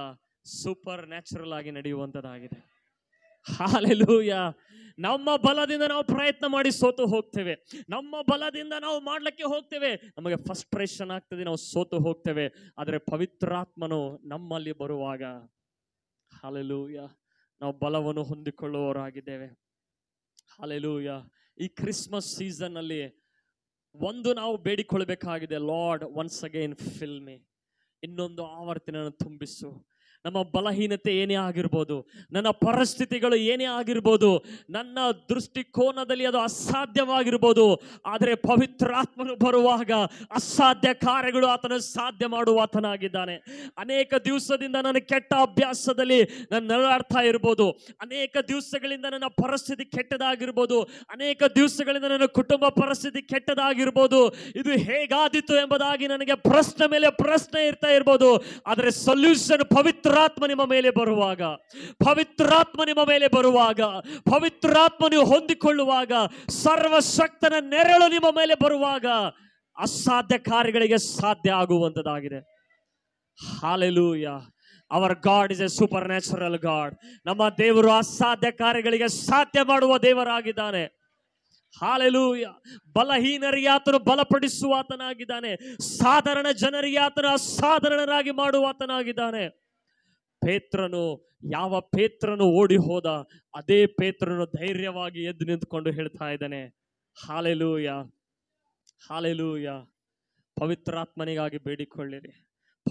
ಸೂಪರ್ ನ್ಯಾಚುರಲ್ ಆಗಿ ನಡೆಯುವಂಥದ್ದಾಗಿದೆ ಹಾಲೆಲೂಯ ನಮ್ಮ ಬಲದಿಂದ ನಾವು ಪ್ರಯತ್ನ ಮಾಡಿ ಸೋತು ಹೋಗ್ತೇವೆ ನಮ್ಮ ಬಲದಿಂದ ನಾವು ಮಾಡ್ಲಿಕ್ಕೆ ಹೋಗ್ತೇವೆ ನಮಗೆ ಫಸ್ಟ್ರೇಷನ್ ಆಗ್ತದೆ ನಾವು ಸೋತು ಹೋಗ್ತೇವೆ ಆದರೆ ಪವಿತ್ರಾತ್ಮನು ನಮ್ಮಲ್ಲಿ ಬರುವಾಗ ಹಾಲೆಲೂಯ ನಾವು ಬಲವನ್ನು ಹೊಂದಿಕೊಳ್ಳುವವರಾಗಿದ್ದೇವೆ ಹಾಲೆಲೂಯ ಈ ಕ್ರಿಸ್ಮಸ್ ಸೀಸನ್ ಅಲ್ಲಿ ಒಂದು ನಾವು ಬೇಡಿಕೊಳ್ಬೇಕಾಗಿದೆ ಲಾರ್ಡ್ ಒನ್ಸ್ ಅಗೇನ್ ಫಿಲ್ಮಿ ಇನ್ನೊಂದು ಆವರ್ತನೆಯನ್ನು ತುಂಬಿಸು ನಮ್ಮ ಬಲಹೀನತೆ ಏನೇ ಆಗಿರ್ಬೋದು ನನ್ನ ಪರಿಸ್ಥಿತಿಗಳು ಏನೇ ಆಗಿರ್ಬೋದು ನನ್ನ ದೃಷ್ಟಿಕೋನದಲ್ಲಿ ಅದು ಅಸಾಧ್ಯವಾಗಿರ್ಬೋದು ಆದರೆ ಪವಿತ್ರಾತ್ಮನು ಬರುವಾಗ ಅಸಾಧ್ಯ ಕಾರ್ಯಗಳು ಆತನ ಸಾಧ್ಯ ಮಾಡುವ ಆತನಾಗಿದ್ದಾನೆ ಅನೇಕ ದಿವಸದಿಂದ ನನ್ನ ಕೆಟ್ಟ ಅಭ್ಯಾಸದಲ್ಲಿ ನಾನು ನರಳಾಡ್ತಾ ಇರ್ಬೋದು ಅನೇಕ ದಿವಸಗಳಿಂದ ನನ್ನ ಪರಿಸ್ಥಿತಿ ಕೆಟ್ಟದಾಗಿರ್ಬೋದು ಅನೇಕ ದಿವಸಗಳಿಂದ ನನ್ನ ಕುಟುಂಬ ಪರಿಸ್ಥಿತಿ ಕೆಟ್ಟದಾಗಿರ್ಬೋದು ಇದು ಹೇಗಾದಿತ್ತು ಎಂಬುದಾಗಿ ನನಗೆ ಪ್ರಶ್ನೆ ಮೇಲೆ ಪ್ರಶ್ನೆ ಇರ್ತಾ ಇರ್ಬೋದು ಆದರೆ ಸೊಲ್ಯೂಷನ್ ಪವಿತ್ರ ಪವಿತ್ರಾತ್ಮ ನಿಮ್ಮ ಮೇಲೆ ಬರುವಾಗ ಪವಿತ್ರಾತ್ಮ ನಿಮ್ಮ ಮೇಲೆ ಬರುವಾಗ ಪವಿತ್ರಾತ್ಮ ನೀವು ಹೊಂದಿಕೊಳ್ಳುವಾಗ ಸರ್ವಶಕ್ತನ ನೆರಳು ನಿಮ್ಮ ಮೇಲೆ ಬರುವಾಗ ಅಸಾಧ್ಯ ಕಾರ್ಯಗಳಿಗೆ ಸಾಧ್ಯ ಆಗುವಂತದಾಗಿದೆ hallelujah our God is a supernatural God ನಮ್ಮ ದೇವರು ಅಸಾಧ್ಯ ಕಾರ್ಯಗಳಿಗೆ ಸಾಧ್ಯ ಮಾಡುವ ದೇವರಾಗಿದ್ದಾನೆ ಹಾಲೆಲೂಯ ಬಲಹೀನರಿಯಾತನು ಆತನು ಬಲಪಡಿಸುವಾತನಾಗಿದ್ದಾನೆ ಸಾಧಾರಣ ಜನರಿಯಾತನು ಅಸಾಧಾರಣರಾಗಿ ಮಾಡುವಾತನಾಗಿದ್ದಾನೆ ಪೇತ್ರನು ಯಾವ ಪೇತ್ರನು ಓಡಿ ಹೋದ ಅದೇ ಪೇತ್ರನು ಧೈರ್ಯವಾಗಿ ಎದ್ದು ನಿಂತ್ಕೊಂಡು ಹೇಳ್ತಾ ಇದ್ದಾನೆ ಹಾಲೆಲೂಯ ಹಾಲೆಲೂಯ ಪವಿತ್ರಾತ್ಮನಿಗಾಗಿ ಬೇಡಿಕೊಳ್ಳಿರಿ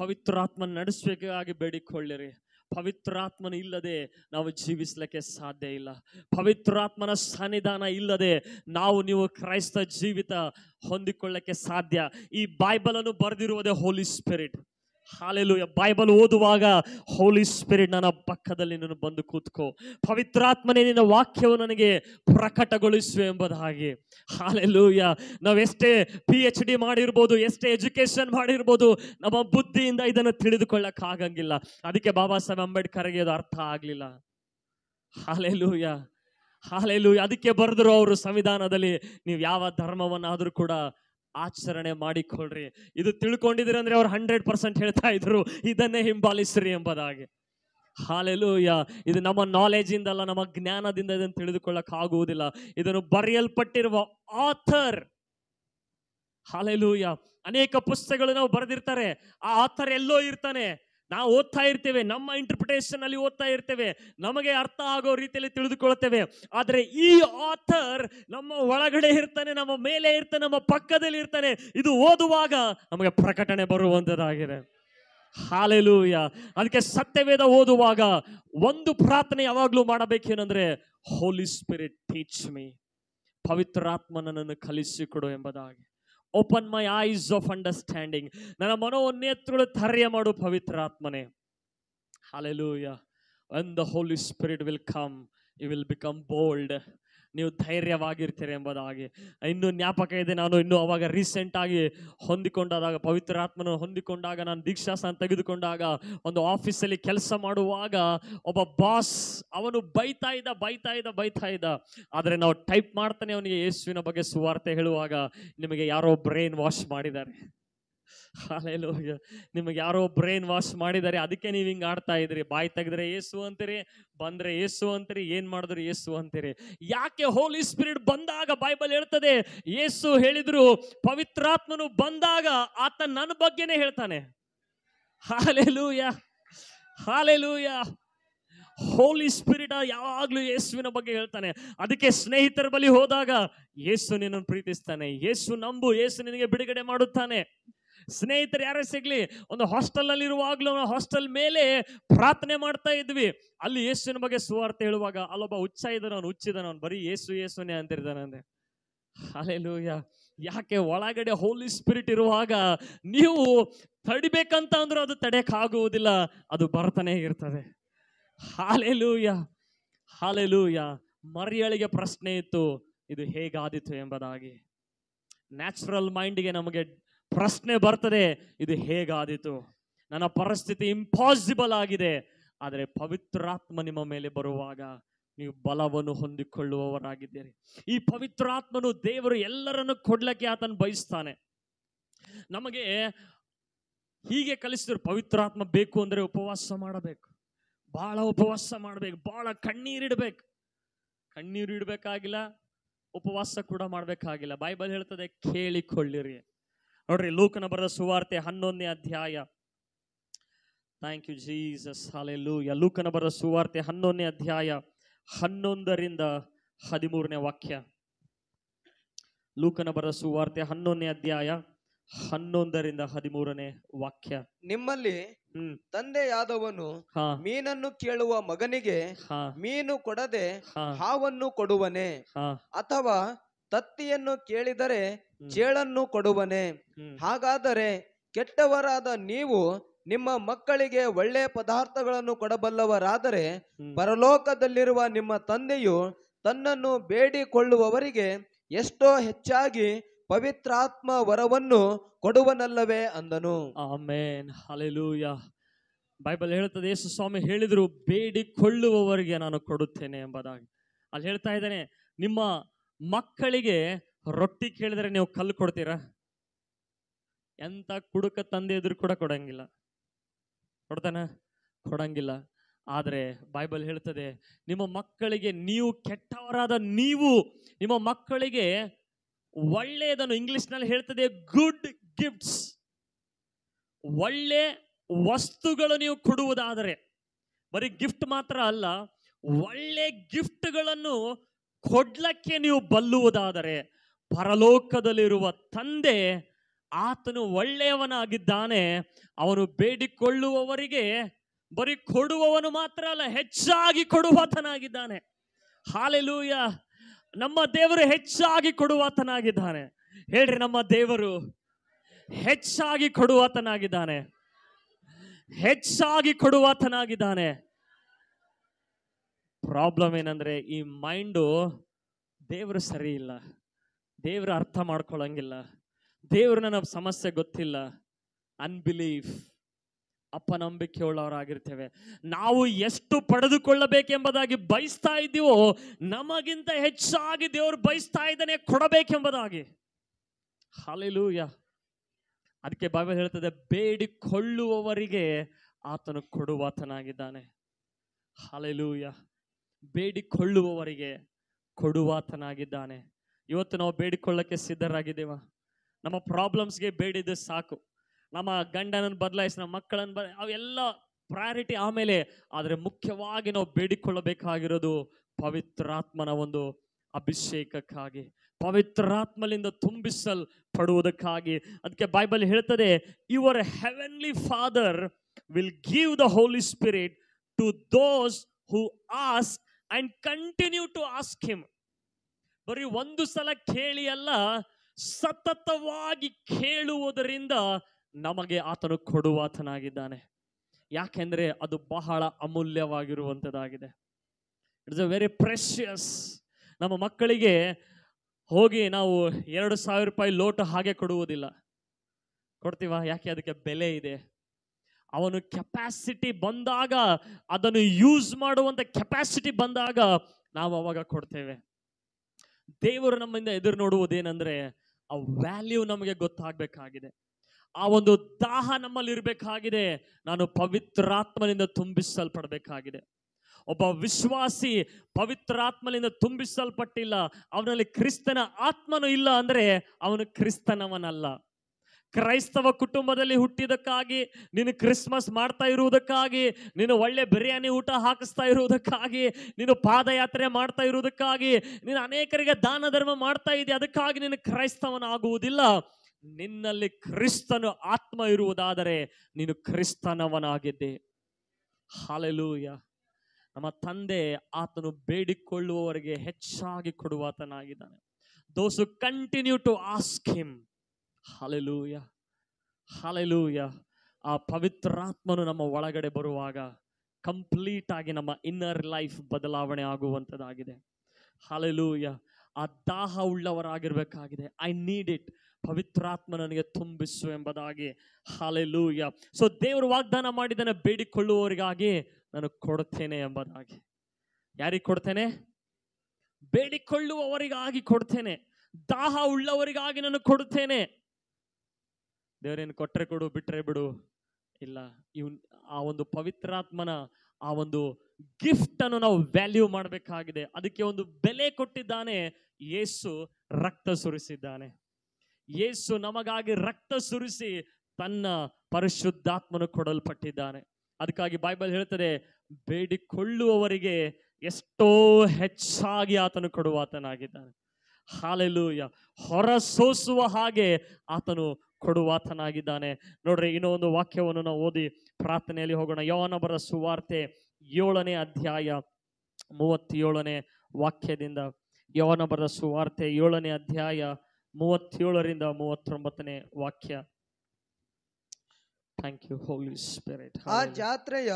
ಪವಿತ್ರಾತ್ಮನ ನಡೆಸಬೇಕಾಗಿ ಬೇಡಿಕೊಳ್ಳಿರಿ ಪವಿತ್ರಾತ್ಮನ ಇಲ್ಲದೆ ನಾವು ಜೀವಿಸಲಿಕ್ಕೆ ಸಾಧ್ಯ ಇಲ್ಲ ಪವಿತ್ರಾತ್ಮನ ಸನ್ನಿಧಾನ ಇಲ್ಲದೆ ನಾವು ನೀವು ಕ್ರೈಸ್ತ ಜೀವಿತ ಹೊಂದಿಕೊಳ್ಳಕ್ಕೆ ಸಾಧ್ಯ ಈ ಬೈಬಲನ್ನು ಬರೆದಿರುವುದೇ ಹೋಲಿ ಸ್ಪಿರಿಟ್ ಹಾಲೆಲು ಬೈಬಲ್ ಓದುವಾಗ ಹೋಲಿ ಸ್ಪಿರಿಟ್ ನನ್ನ ಪಕ್ಕದಲ್ಲಿ ನಾನು ಬಂದು ಕೂತ್ಕೋ ಪವಿತ್ರಾತ್ಮನೇ ನಿನ್ನ ವಾಕ್ಯವು ನನಗೆ ಪ್ರಕಟಗೊಳಿಸು ಎಂಬುದಾಗಿ ಹಾಗೆ ನಾವು ಎಷ್ಟೇ ಪಿ ಎಚ್ ಡಿ ಮಾಡಿರ್ಬೋದು ಎಷ್ಟೇ ಎಜುಕೇಷನ್ ಮಾಡಿರ್ಬೋದು ನಮ್ಮ ಬುದ್ಧಿಯಿಂದ ಇದನ್ನು ಆಗಂಗಿಲ್ಲ ಅದಕ್ಕೆ ಬಾಬಾ ಸಾಹೇಬ್ ಅಂಬೇಡ್ಕರ್ಗೆ ಅದು ಅರ್ಥ ಆಗಲಿಲ್ಲ ಹಾಲೆಲುಯ ಹಾಲೆಲು ಅದಕ್ಕೆ ಬರೆದ್ರು ಅವರು ಸಂವಿಧಾನದಲ್ಲಿ ನೀವು ಯಾವ ಧರ್ಮವನ್ನಾದರೂ ಕೂಡ ಆಚರಣೆ ಮಾಡಿಕೊಳ್ಳ್ರಿ ಇದು ತಿಳ್ಕೊಂಡಿದ್ರೆ ಅಂದ್ರೆ ಅವ್ರು ಹಂಡ್ರೆಡ್ ಪರ್ಸೆಂಟ್ ಹೇಳ್ತಾ ಇದ್ರು ಇದನ್ನೇ ಹಿಂಬಾಲಿಸ್ರಿ ಎಂಬುದಾಗಿ ಹಾಲೆಲೂಯ ಇದು ನಮ್ಮ ನಾಲೆಜಿಂದ ಅಲ್ಲ ನಮ್ಮ ಜ್ಞಾನದಿಂದ ಇದನ್ನು ಆಗುವುದಿಲ್ಲ ಇದನ್ನು ಬರೆಯಲ್ಪಟ್ಟಿರುವ ಆಥರ್ ಹಾಲೆಲೂಯ ಅನೇಕ ಪುಸ್ತಕಗಳು ನಾವು ಬರೆದಿರ್ತಾರೆ ಆ ಆಥರ್ ಎಲ್ಲೋ ಇರ್ತಾನೆ ನಾವು ಓದ್ತಾ ಇರ್ತೇವೆ ನಮ್ಮ ಇಂಟರ್ಪ್ರಿಟೇಷನ್ ಅಲ್ಲಿ ಓದ್ತಾ ಇರ್ತೇವೆ ನಮಗೆ ಅರ್ಥ ಆಗೋ ರೀತಿಯಲ್ಲಿ ತಿಳಿದುಕೊಳ್ಳುತ್ತೇವೆ ಆದರೆ ಈ ಆಥರ್ ನಮ್ಮ ಒಳಗಡೆ ಇರ್ತಾನೆ ನಮ್ಮ ಮೇಲೆ ಇರ್ತಾನೆ ನಮ್ಮ ಪಕ್ಕದಲ್ಲಿ ಇರ್ತಾನೆ ಇದು ಓದುವಾಗ ನಮಗೆ ಪ್ರಕಟಣೆ ಬರುವಂಥದ್ದಾಗಿದೆ ಹಾಲೆಲೂಯ ಅದಕ್ಕೆ ಸತ್ಯವೇದ ಓದುವಾಗ ಒಂದು ಪ್ರಾರ್ಥನೆ ಯಾವಾಗಲೂ ಮಾಡಬೇಕೇನೆಂದ್ರೆ ಹೋಲಿ ಸ್ಪಿರಿಟ್ ಟೀಚ್ ಮೀ ಪವಿತ್ರಾತ್ಮನನ್ನು ಕಲಿಸಿಕೊಡು ಎಂಬುದಾಗಿ open my eyes of understanding ನನ್ನ ಮನೋನ್ನೇತ್ರಗಳು ಧೈರ್ಯ ಮಾಡು ಪವಿತ್ರಾತ್ಮನೆ hallelujah and the Holi Spirit will come you will become bold ನೀವು ಧೈರ್ಯವಾಗಿರ್ತೀರಿ ಎಂಬುದಾಗಿ ಇನ್ನೂ ಜ್ಞಾಪಕ ಇದೆ ನಾನು ಇನ್ನೂ ಅವಾಗ ರೀಸೆಂಟಾಗಿ ಹೊಂದಿಕೊಂಡಾದಾಗ ಪವಿತ್ರಾತ್ಮನ ಹೊಂದಿಕೊಂಡಾಗ ನಾನು ದೀಕ್ಷಾಸನ ತೆಗೆದುಕೊಂಡಾಗ ಒಂದು ಆಫೀಸಲ್ಲಿ ಕೆಲಸ ಮಾಡುವಾಗ ಒಬ್ಬ ಬಾಸ್ ಅವನು ಬೈತಾ ಇದ್ದ ಬೈತಾ ಇದ್ದ ಬೈತಾ ಇದ್ದ ಆದರೆ ನಾವು ಟೈಪ್ ಮಾಡ್ತಾನೆ ಅವನಿಗೆ ಯೇಸುವಿನ ಬಗ್ಗೆ ಸುವಾರ್ತೆ ಹೇಳುವಾಗ ನಿಮಗೆ ಯಾರೋ ಬ್ರೈನ್ ವಾಶ್ ಮಾಡಿದ್ದಾರೆ ಹಾಲೆಲ್ಲೋಗ ನಿಮಗೆ ಯಾರೋ ಬ್ರೈನ್ ವಾಶ್ ಮಾಡಿದ್ದಾರೆ ಅದಕ್ಕೆ ನೀವು ಹಿಂಗೆ ಆಡ್ತಾ ಇದ್ರಿ ಬಾಯಿ ತೆಗೆದ್ರೆ ಏಸು ಅಂತೀರಿ ಬಂದ್ರೆ ಏಸು ಅಂತೀರಿ ಏನು ಮಾಡಿದ್ರು ಏಸು ಅಂತೀರಿ ಯಾಕೆ ಹೋಲಿ ಸ್ಪಿರಿಟ್ ಬಂದಾಗ ಬೈಬಲ್ ಹೇಳ್ತದೆ ಏಸು ಹೇಳಿದ್ರು ಪವಿತ್ರಾತ್ಮನು ಬಂದಾಗ ಆತ ನನ್ನ ಬಗ್ಗೆನೇ ಹೇಳ್ತಾನೆ ಹಾಲೆಲ್ಲೂಯ ಹಾಲೆಲ್ಲೂಯ ಹೋಲಿ ಸ್ಪಿರಿಟ್ ಯಾವಾಗಲೂ ಯೇಸುವಿನ ಬಗ್ಗೆ ಹೇಳ್ತಾನೆ ಅದಕ್ಕೆ ಸ್ನೇಹಿತರ ಬಳಿ ಹೋದಾಗ ಯೇಸು ನಿನ್ನನ್ನು ಪ್ರೀತಿಸ್ತಾನೆ ಯೇಸು ನಂಬು ಯೇಸು ನಿನಗೆ ಬಿಡುಗಡೆ ಮಾಡುತ್ತಾನೆ ಸ್ನೇಹಿತರು ಯಾರೇ ಸಿಗ್ಲಿ ಒಂದು ಹಾಸ್ಟೆಲ್ ಅಲ್ಲಿ ಹಾಸ್ಟೆಲ್ ಮೇಲೆ ಪ್ರಾರ್ಥನೆ ಮಾಡ್ತಾ ಇದ್ವಿ ಅಲ್ಲಿ ಯೇಸುವಿನ ಬಗ್ಗೆ ಸುವಾರ್ತೆ ಹೇಳುವಾಗ ಅಲ್ಲೊಬ್ಬ ಹುಚ್ಚ ಇದ್ದಾನೆ ಅವನು ಹುಚ್ಚಿದಾನ ಅವ್ನು ಬರೀ ಯೇಸು ಯೇಸುನೇ ಅಂತಿರ್ತಾನಂತೆ ಅಲ್ಲೆಲ್ಲೂಯ್ಯ ಯಾಕೆ ಒಳಗಡೆ ಹೋಲಿ ಸ್ಪಿರಿಟ್ ಇರುವಾಗ ನೀವು ತಡಿಬೇಕಂತ ಅಂದ್ರೆ ಅದು ಆಗುವುದಿಲ್ಲ ಅದು ಬರ್ತಾನೆ ಇರ್ತದೆ ಹಾಲೆಲೂಯ ಹಾಲೆಲೂಯ ಮರಿಯಳಿಗೆ ಪ್ರಶ್ನೆ ಇತ್ತು ಇದು ಹೇಗಾದಿತ್ತು ಎಂಬುದಾಗಿ ನ್ಯಾಚುರಲ್ ಮೈಂಡ್ಗೆ ನಮಗೆ ಪ್ರಶ್ನೆ ಬರ್ತದೆ ಇದು ಹೇಗಾದೀತು ನನ್ನ ಪರಿಸ್ಥಿತಿ ಇಂಪಾಸಿಬಲ್ ಆಗಿದೆ ಆದರೆ ಪವಿತ್ರಾತ್ಮ ನಿಮ್ಮ ಮೇಲೆ ಬರುವಾಗ ನೀವು ಬಲವನ್ನು ಹೊಂದಿಕೊಳ್ಳುವವರಾಗಿದ್ದೀರಿ ಈ ಪವಿತ್ರಾತ್ಮನು ದೇವರು ಎಲ್ಲರನ್ನು ಕೊಡ್ಲಿಕ್ಕೆ ಆತನು ಬಯಸ್ತಾನೆ ನಮಗೆ ಹೀಗೆ ಕಲಿಸಿದ್ರು ಪವಿತ್ರಾತ್ಮ ಬೇಕು ಅಂದರೆ ಉಪವಾಸ ಮಾಡಬೇಕು ಬಹಳ ಉಪವಾಸ ಮಾಡಬೇಕು ಬಹಳ ಕಣ್ಣೀರಿಡಬೇಕು ಕಣ್ಣೀರು ಇಡಬೇಕಾಗಿಲ್ಲ ಉಪವಾಸ ಕೂಡ ಮಾಡಬೇಕಾಗಿಲ್ಲ ಬೈಬಲ್ ಹೇಳ್ತದೆ ಕೇಳಿಕೊಳ್ಳಿರಿ ನೋಡ್ರಿ ಲೂಕನ ಬರೆದ ಸುವಾರ್ತೆ ಹನ್ನೊಂದನೇ ಅಧ್ಯಾಯ ಥ್ಯಾಂಕ್ ಯು ಜೀಸಸ್ ಹಾಲೆ ಲೂಕನ ಸುವಾರ್ತೆ ಹನ್ನೊಂದನೇ ಅಧ್ಯಾಯ ಹನ್ನೊಂದರಿಂದ ಹದಿಮೂರನೇ ವಾಕ್ಯ ಲೂಕನ ಬರೆದ ಸುವಾರ್ತೆ ಹನ್ನೊಂದನೇ ಅಧ್ಯಾಯ ಹನ್ನೊಂದರಿಂದ ಹದಿಮೂರನೇ ವಾಕ್ಯ ನಿಮ್ಮಲ್ಲಿ ತಂದೆಯಾದವನು ಮೀನನ್ನು ಕೇಳುವ ಮಗನಿಗೆ ಮೀನು ಕೊಡದೆ ಹಾವನ್ನು ಕೊಡುವನೆ ಅಥವಾ ತತ್ತಿಯನ್ನು ಕೇಳಿದರೆ ಚೇಳನ್ನು ಕೊಡುವನೆ ಹಾಗಾದರೆ ಕೆಟ್ಟವರಾದ ನೀವು ನಿಮ್ಮ ಮಕ್ಕಳಿಗೆ ಒಳ್ಳೆ ಪದಾರ್ಥಗಳನ್ನು ಕೊಡಬಲ್ಲವರಾದರೆ ಪರಲೋಕದಲ್ಲಿರುವ ನಿಮ್ಮ ತಂದೆಯು ತನ್ನನ್ನು ಬೇಡಿಕೊಳ್ಳುವವರಿಗೆ ಎಷ್ಟೋ ಹೆಚ್ಚಾಗಿ ಪವಿತ್ರಾತ್ಮ ವರವನ್ನು ಕೊಡುವನಲ್ಲವೇ ಅಂದನು ಆಮೇನ್ ಹಲೆಲೂಯ ಬೈಬಲ್ ಹೇಳುತ್ತದೆ ಯೇಸು ಸ್ವಾಮಿ ಹೇಳಿದ್ರು ಬೇಡಿಕೊಳ್ಳುವವರಿಗೆ ನಾನು ಕೊಡುತ್ತೇನೆ ಎಂಬುದಾಗಿ ಅಲ್ಲಿ ಹೇಳ್ತಾ ಇದ್ದೇನೆ ನಿಮ್ಮ ಮಕ್ಕಳಿಗೆ ರೊಟ್ಟಿ ಕೇಳಿದ್ರೆ ನೀವು ಕಲ್ಲು ಕೊಡ್ತೀರಾ ಎಂತ ಕುಡುಕ ತಂದೆ ಎದುರು ಕೂಡ ಕೊಡಂಗಿಲ್ಲ ಕೊಡ್ತಾನ ಕೊಡಂಗಿಲ್ಲ ಆದರೆ ಬೈಬಲ್ ಹೇಳ್ತದೆ ನಿಮ್ಮ ಮಕ್ಕಳಿಗೆ ನೀವು ಕೆಟ್ಟವರಾದ ನೀವು ನಿಮ್ಮ ಮಕ್ಕಳಿಗೆ ಒಳ್ಳೆಯದನ್ನು ಇಂಗ್ಲಿಷ್ನಲ್ಲಿ ಹೇಳ್ತದೆ ಗುಡ್ ಗಿಫ್ಟ್ಸ್ ಒಳ್ಳೆ ವಸ್ತುಗಳು ನೀವು ಕೊಡುವುದಾದರೆ ಬರೀ ಗಿಫ್ಟ್ ಮಾತ್ರ ಅಲ್ಲ ಒಳ್ಳೆ ಗಿಫ್ಟ್ಗಳನ್ನು ಕೊಡ್ಲಕ್ಕೆ ನೀವು ಬಲ್ಲುವುದಾದರೆ ಪರಲೋಕದಲ್ಲಿರುವ ತಂದೆ ಆತನು ಒಳ್ಳೆಯವನಾಗಿದ್ದಾನೆ ಅವನು ಬೇಡಿಕೊಳ್ಳುವವರಿಗೆ ಬರೀ ಕೊಡುವವನು ಮಾತ್ರ ಅಲ್ಲ ಹೆಚ್ಚಾಗಿ ಕೊಡುವಾತನಾಗಿದ್ದಾನೆ ಹಾಲೆಲೂಯ ನಮ್ಮ ದೇವರು ಹೆಚ್ಚಾಗಿ ಕೊಡುವತನಾಗಿದ್ದಾನೆ ಹೇಳ್ರಿ ನಮ್ಮ ದೇವರು ಹೆಚ್ಚಾಗಿ ಕೊಡುವತನಾಗಿದ್ದಾನೆ ಹೆಚ್ಚಾಗಿ ಕೊಡುವತನಾಗಿದ್ದಾನೆ ಪ್ರಾಬ್ಲಮ್ ಏನಂದ್ರೆ ಈ ಮೈಂಡು ದೇವರು ಸರಿ ಇಲ್ಲ ದೇವ್ರ ಅರ್ಥ ಮಾಡ್ಕೊಳ್ಳಂಗಿಲ್ಲ ದೇವ್ರ ನಮ್ಮ ಸಮಸ್ಯೆ ಗೊತ್ತಿಲ್ಲ ಅನ್ಬಿಲೀಫ್ ಉಳ್ಳವರಾಗಿರ್ತೇವೆ ನಾವು ಎಷ್ಟು ಪಡೆದುಕೊಳ್ಳಬೇಕೆಂಬುದಾಗಿ ಬಯಸ್ತಾ ಇದ್ದೀವೋ ನಮಗಿಂತ ಹೆಚ್ಚಾಗಿ ದೇವರು ಬಯಸ್ತಾ ಇದ್ದಾನೆ ಕೊಡಬೇಕೆಂಬುದಾಗಿ ಹಾಲೆಲೂಯ ಅದಕ್ಕೆ ಬಾಬೆ ಹೇಳ್ತದೆ ಬೇಡಿಕೊಳ್ಳುವವರಿಗೆ ಆತನು ಕೊಡುವಾತನಾಗಿದ್ದಾನೆ ಯಾ ಬೇಡಿಕೊಳ್ಳುವವರಿಗೆ ಕೊಡುವಾತನಾಗಿದ್ದಾನೆ ಇವತ್ತು ನಾವು ಬೇಡಿಕೊಳ್ಳಕ್ಕೆ ಸಿದ್ಧರಾಗಿದ್ದೇವ ನಮ್ಮ ಪ್ರಾಬ್ಲಮ್ಸ್ಗೆ ಬೇಡಿದ್ದು ಸಾಕು ನಮ್ಮ ಗಂಡನನ್ನು ಬದಲಾಯಿಸಿ ನಮ್ಮ ಮಕ್ಕಳನ್ನು ಬದ ಅವೆಲ್ಲ ಪ್ರಯಾರಿಟಿ ಆಮೇಲೆ ಆದರೆ ಮುಖ್ಯವಾಗಿ ನಾವು ಬೇಡಿಕೊಳ್ಳಬೇಕಾಗಿರೋದು ಪವಿತ್ರಾತ್ಮನ ಒಂದು ಅಭಿಷೇಕಕ್ಕಾಗಿ ಪವಿತ್ರಾತ್ಮಲಿಂದ ತುಂಬಿಸಲ್ಪಡುವುದಕ್ಕಾಗಿ ಅದಕ್ಕೆ ಬೈಬಲ್ ಹೇಳ್ತದೆ your heavenly Father will give the Holi Spirit to those who ask and continue to ask him ಬರೀ ಒಂದು ಸಲ ಕೇಳಿ ಅಲ್ಲ ಸತತವಾಗಿ ಕೇಳುವುದರಿಂದ ನಮಗೆ ಆತನು ಕೊಡುವಾತನಾಗಿದ್ದಾನೆ ಯಾಕೆಂದರೆ ಅದು ಬಹಳ ಅಮೂಲ್ಯವಾಗಿರುವಂಥದ್ದಾಗಿದೆ ಇಟ್ಸ್ ಅ ವೆರಿ ಪ್ರೆಷಿಯಸ್ ನಮ್ಮ ಮಕ್ಕಳಿಗೆ ಹೋಗಿ ನಾವು ಎರಡು ಸಾವಿರ ರೂಪಾಯಿ ಲೋಟ ಹಾಗೆ ಕೊಡುವುದಿಲ್ಲ ಕೊಡ್ತೀವ ಯಾಕೆ ಅದಕ್ಕೆ ಬೆಲೆ ಇದೆ ಅವನು ಕೆಪಾಸಿಟಿ ಬಂದಾಗ ಅದನ್ನು ಯೂಸ್ ಮಾಡುವಂಥ ಕೆಪಾಸಿಟಿ ಬಂದಾಗ ನಾವು ಅವಾಗ ಕೊಡ್ತೇವೆ ದೇವರು ನಮ್ಮಿಂದ ಎದುರು ನೋಡುವುದೇನೆಂದರೆ ಆ ವ್ಯಾಲ್ಯೂ ನಮಗೆ ಗೊತ್ತಾಗಬೇಕಾಗಿದೆ ಆ ಒಂದು ದಾಹ ನಮ್ಮಲ್ಲಿ ಇರಬೇಕಾಗಿದೆ ನಾನು ಪವಿತ್ರಾತ್ಮನಿಂದ ತುಂಬಿಸಲ್ಪಡಬೇಕಾಗಿದೆ ಒಬ್ಬ ವಿಶ್ವಾಸಿ ಪವಿತ್ರಾತ್ಮನಿಂದ ತುಂಬಿಸಲ್ಪಟ್ಟಿಲ್ಲ ಅವನಲ್ಲಿ ಕ್ರಿಸ್ತನ ಆತ್ಮನು ಇಲ್ಲ ಅಂದರೆ ಅವನು ಕ್ರಿಸ್ತನವನಲ್ಲ ಕ್ರೈಸ್ತವ ಕುಟುಂಬದಲ್ಲಿ ಹುಟ್ಟಿದಕ್ಕಾಗಿ ನೀನು ಕ್ರಿಸ್ಮಸ್ ಮಾಡ್ತಾ ಇರುವುದಕ್ಕಾಗಿ ನೀನು ಒಳ್ಳೆ ಬಿರಿಯಾನಿ ಊಟ ಹಾಕಿಸ್ತಾ ಇರುವುದಕ್ಕಾಗಿ ನೀನು ಪಾದಯಾತ್ರೆ ಮಾಡ್ತಾ ಇರುವುದಕ್ಕಾಗಿ ನೀನು ಅನೇಕರಿಗೆ ದಾನ ಧರ್ಮ ಮಾಡ್ತಾ ಇದೆಯಾ ಅದಕ್ಕಾಗಿ ನೀನು ಕ್ರೈಸ್ತವನಾಗುವುದಿಲ್ಲ ನಿನ್ನಲ್ಲಿ ಕ್ರಿಸ್ತನು ಆತ್ಮ ಇರುವುದಾದರೆ ನೀನು ಕ್ರಿಸ್ತನವನಾಗಿದ್ದೆ ಹಾಲೆಲೂಯ ನಮ್ಮ ತಂದೆ ಆತನು ಬೇಡಿಕೊಳ್ಳುವವರಿಗೆ ಹೆಚ್ಚಾಗಿ ಕೊಡುವಾತನಾಗಿದ್ದಾನೆ those continue to ask him hallelujah hallelujah ಆ ಪವಿತ್ರಾತ್ಮನು ನಮ್ಮ ಒಳಗಡೆ ಬರುವಾಗ ಕಂಪ್ಲೀಟ್ ಆಗಿ ನಮ್ಮ ಇನ್ನರ್ ಲೈಫ್ ಬದಲಾವಣೆ ಆಗುವಂಥದ್ದಾಗಿದೆ ಹಲೆಲೂಯ ಆ ದಾಹ ಉಳ್ಳವರಾಗಿರ್ಬೇಕಾಗಿದೆ ಐ ನೀಡ್ ಇಟ್ ಪವಿತ್ರಾತ್ಮ ನನಗೆ ತುಂಬಿಸು ಎಂಬುದಾಗಿ ಹಾಲೆಲೂಯ ಸೊ ದೇವರು ವಾಗ್ದಾನ ಮಾಡಿದನ ಬೇಡಿಕೊಳ್ಳುವವರಿಗಾಗಿ ನಾನು ಕೊಡ್ತೇನೆ ಎಂಬುದಾಗಿ ಯಾರಿಗೆ ಕೊಡ್ತೇನೆ ಬೇಡಿಕೊಳ್ಳುವವರಿಗಾಗಿ ಕೊಡ್ತೇನೆ ದಾಹ ಉಳ್ಳವರಿಗಾಗಿ ನಾನು ಕೊಡುತ್ತೇನೆ ದೇವರೇನು ಕೊಟ್ಟರೆ ಕೊಡು ಬಿಟ್ಟರೆ ಬಿಡು ಇಲ್ಲ ಇವನ್ ಆ ಒಂದು ಪವಿತ್ರಾತ್ಮನ ಆ ಒಂದು ಗಿಫ್ಟ್ ಅನ್ನು ನಾವು ವ್ಯಾಲ್ಯೂ ಮಾಡಬೇಕಾಗಿದೆ ಅದಕ್ಕೆ ಒಂದು ಬೆಲೆ ಕೊಟ್ಟಿದ್ದಾನೆ ಯೇಸು ರಕ್ತ ಸುರಿಸಿದ್ದಾನೆ ಯೇಸು ನಮಗಾಗಿ ರಕ್ತ ಸುರಿಸಿ ತನ್ನ ಪರಿಶುದ್ಧಾತ್ಮನು ಕೊಡಲ್ಪಟ್ಟಿದ್ದಾನೆ ಅದಕ್ಕಾಗಿ ಬೈಬಲ್ ಹೇಳ್ತದೆ ಬೇಡಿಕೊಳ್ಳುವವರಿಗೆ ಎಷ್ಟೋ ಹೆಚ್ಚಾಗಿ ಆತನು ಕೊಡುವ ಆತನಾಗಿದ್ದಾನೆ ಹೊರ ಹೊರಸೋಸುವ ಹಾಗೆ ಆತನು ಕೊಡುವಾತನಾಗಿದ್ದಾನೆ ನೋಡ್ರಿ ಇನ್ನೂ ಒಂದು ವಾಕ್ಯವನ್ನು ನಾವು ಓದಿ ಪ್ರಾರ್ಥನೆಯಲ್ಲಿ ಹೋಗೋಣ ಯೋನಬರ ಸುವಾರ್ತೆ ಏಳನೇ ಅಧ್ಯಾಯ ಮೂವತ್ತೇಳನೇ ವಾಕ್ಯದಿಂದ ಯೋನಬರ ಸುವಾರ್ತೆ ಏಳನೇ ಅಧ್ಯಾಯ ಮೂವತ್ತೇಳರಿಂದ ಮೂವತ್ತೊಂಬತ್ತನೇ ವಾಕ್ಯ ಥ್ಯಾಂಕ್ ಯು ಹೋಲಿ ಸ್ಪಿರಿಟ್ ಆ ಜಾತ್ರೆಯ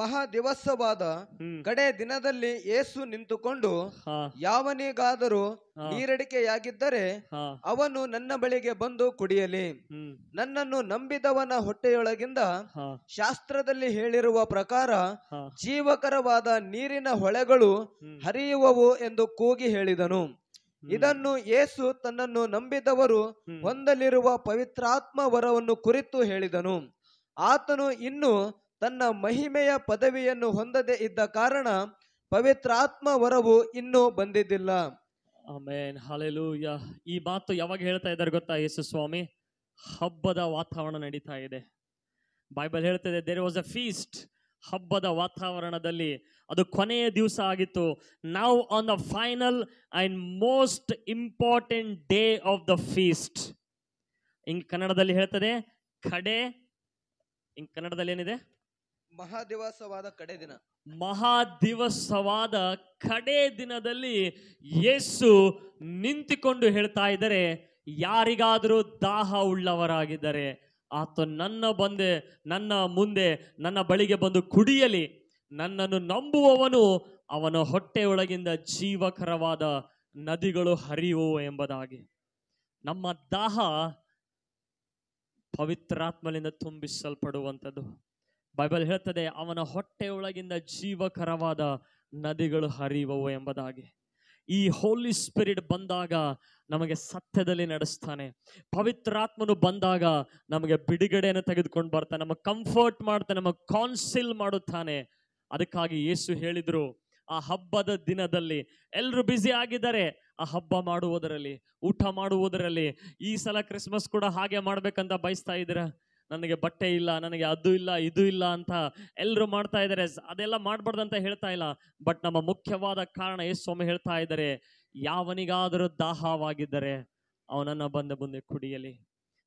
ಮಹಾ ದಿವಸವಾದ ಕಡೆ ದಿನದಲ್ಲಿ ಏಸು ನಿಂತುಕೊಂಡು ಯಾವನಿಗಾದರೂ ನೀರಡಿಕೆಯಾಗಿದ್ದರೆ ಅವನು ನನ್ನ ಬಳಿಗೆ ಬಂದು ಕುಡಿಯಲಿ ನನ್ನನ್ನು ನಂಬಿದವನ ಹೊಟ್ಟೆಯೊಳಗಿಂದ ಶಾಸ್ತ್ರದಲ್ಲಿ ಹೇಳಿರುವ ಪ್ರಕಾರ ಜೀವಕರವಾದ ನೀರಿನ ಹೊಳೆಗಳು ಹರಿಯುವವು ಎಂದು ಕೂಗಿ ಹೇಳಿದನು ಇದನ್ನು ಯೇಸು ತನ್ನನ್ನು ನಂಬಿದವರು ಹೊಂದಲಿರುವ ಪವಿತ್ರಾತ್ಮ ವರವನ್ನು ಕುರಿತು ಹೇಳಿದನು ಆತನು ಇನ್ನು ತನ್ನ ಮಹಿಮೆಯ ಪದವಿಯನ್ನು ಹೊಂದದೇ ಇದ್ದ ಕಾರಣ ಪವಿತ್ರಾತ್ಮ ವರವು ಇನ್ನೂ ಬಂದಿದ್ದಿಲ್ಲ ಆಮೇನ್ ಹಳೆಲೂಯ ಈ ಮಾತು ಯಾವಾಗ ಹೇಳ್ತಾ ಇದ್ದಾರೆ ಗೊತ್ತಾ ಯೇಸು ಸ್ವಾಮಿ ಹಬ್ಬದ ವಾತಾವರಣ ನಡೀತಾ ಇದೆ ಬೈಬಲ್ ಇದೆ ದೇರ್ ವಾಸ್ ಅ ಫೀಸ್ಟ್ ಹಬ್ಬದ ವಾತಾವರಣದಲ್ಲಿ ಅದು ಕೊನೆಯ ದಿವಸ ಆಗಿತ್ತು ನಾವು on the final and most important day of the feast ಹಿಂಗ್ ಕನ್ನಡದಲ್ಲಿ ಹೇಳ್ತದೆ ಕಡೆ ಹಿಂಗ್ ಕನ್ನಡದಲ್ಲಿ ಏನಿದೆ ಮಹಾದಿವಸವಾದ ಕಡೆ ದಿನ ಮಹಾದಿವಸವಾದ ಕಡೆ ದಿನದಲ್ಲಿ ಯೇಸು ನಿಂತಿಕೊಂಡು ಹೇಳ್ತಾ ಇದ್ದರೆ ಯಾರಿಗಾದರೂ ದಾಹ ಉಳ್ಳವರಾಗಿದ್ದಾರೆ ಆತ ನನ್ನ ಬಂದೆ ನನ್ನ ಮುಂದೆ ನನ್ನ ಬಳಿಗೆ ಬಂದು ಕುಡಿಯಲಿ ನನ್ನನ್ನು ನಂಬುವವನು ಅವನ ಹೊಟ್ಟೆಯೊಳಗಿಂದ ಜೀವಕರವಾದ ನದಿಗಳು ಹರಿಯುವು ಎಂಬುದಾಗಿ ನಮ್ಮ ದಾಹ ಪವಿತ್ರಾತ್ಮಲಿಂದ ತುಂಬಿಸಲ್ಪಡುವಂಥದ್ದು ಬೈಬಲ್ ಹೇಳ್ತದೆ ಅವನ ಹೊಟ್ಟೆಯೊಳಗಿಂದ ಜೀವಕರವಾದ ನದಿಗಳು ಹರಿಯುವವು ಎಂಬುದಾಗಿ ಈ ಹೋಲಿ ಸ್ಪಿರಿಟ್ ಬಂದಾಗ ನಮಗೆ ಸತ್ಯದಲ್ಲಿ ನಡೆಸ್ತಾನೆ ಪವಿತ್ರಾತ್ಮನು ಬಂದಾಗ ನಮಗೆ ಬಿಡುಗಡೆಯನ್ನು ತೆಗೆದುಕೊಂಡು ಬರ್ತಾನೆ ನಮಗೆ ಕಂಫರ್ಟ್ ಮಾಡ್ತಾನೆ ನಮಗೆ ಕಾನ್ಸಿಲ್ ಮಾಡುತ್ತಾನೆ ಅದಕ್ಕಾಗಿ ಯೇಸು ಹೇಳಿದರು ಆ ಹಬ್ಬದ ದಿನದಲ್ಲಿ ಎಲ್ಲರೂ ಬ್ಯುಸಿ ಆಗಿದ್ದಾರೆ ಆ ಹಬ್ಬ ಮಾಡುವುದರಲ್ಲಿ ಊಟ ಮಾಡುವುದರಲ್ಲಿ ಈ ಸಲ ಕ್ರಿಸ್ಮಸ್ ಕೂಡ ಹಾಗೆ ಮಾಡ್ಬೇಕಂತ ಬಯಸ್ತಾ ಇದ್ದೀರಾ ನನಗೆ ಬಟ್ಟೆ ಇಲ್ಲ ನನಗೆ ಅದು ಇಲ್ಲ ಇದು ಇಲ್ಲ ಅಂತ ಎಲ್ಲರೂ ಮಾಡ್ತಾ ಇದ್ದಾರೆ ಅದೆಲ್ಲ ಮಾಡಬಾರ್ದಂತ ಹೇಳ್ತಾ ಇಲ್ಲ ಬಟ್ ನಮ್ಮ ಮುಖ್ಯವಾದ ಕಾರಣ ಸ್ವಾಮಿ ಹೇಳ್ತಾ ಇದ್ದಾರೆ ಯಾವನಿಗಾದರೂ ದಾಹವಾಗಿದ್ದರೆ ಅವನನ್ನು ಬಂದ ಮುಂದೆ ಕುಡಿಯಲಿ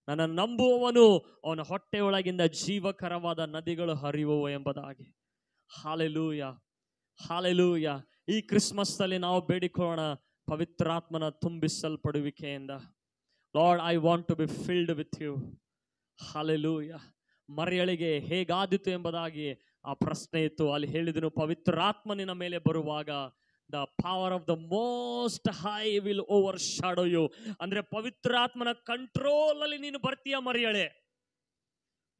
ನನ್ನ ನಂಬುವವನು ಅವನ ಹೊಟ್ಟೆಯೊಳಗಿಂದ ಜೀವಕರವಾದ ನದಿಗಳು ಹರಿಯುವವು ಎಂಬುದಾಗಿ ಹಾಲೆಲೂಯ ಹಾಲೆಲೂಯ ಈ ಕ್ರಿಸ್ಮಸ್ನಲ್ಲಿ ನಾವು ಬೇಡಿಕೊಳ್ಳೋಣ ಪವಿತ್ರಾತ್ಮನ ತುಂಬಿಸಲ್ಪಡುವಿಕೆಯಿಂದ Lord I want to be filled with you hallelujah ಮರೆಯಳಿಗೆ ಹೇಗಾದಿತು ಎಂಬುದಾಗಿ ಆ ಪ್ರಶ್ನೆ ಇತ್ತು ಅಲ್ಲಿ ಹೇಳಿದನು ಪವಿತ್ರಾತ್ಮನಿನ ಮೇಲೆ ಬರುವಾಗ the power of the Most High will overshadow you ಅಂದ್ರೆ ಪವಿತ್ರಾತ್ಮನ ಕಂಟ್ರೋಲ್ ಅಲ್ಲಿ ನೀನು ಬರ್ತೀಯ ಮರಿಯಳೆ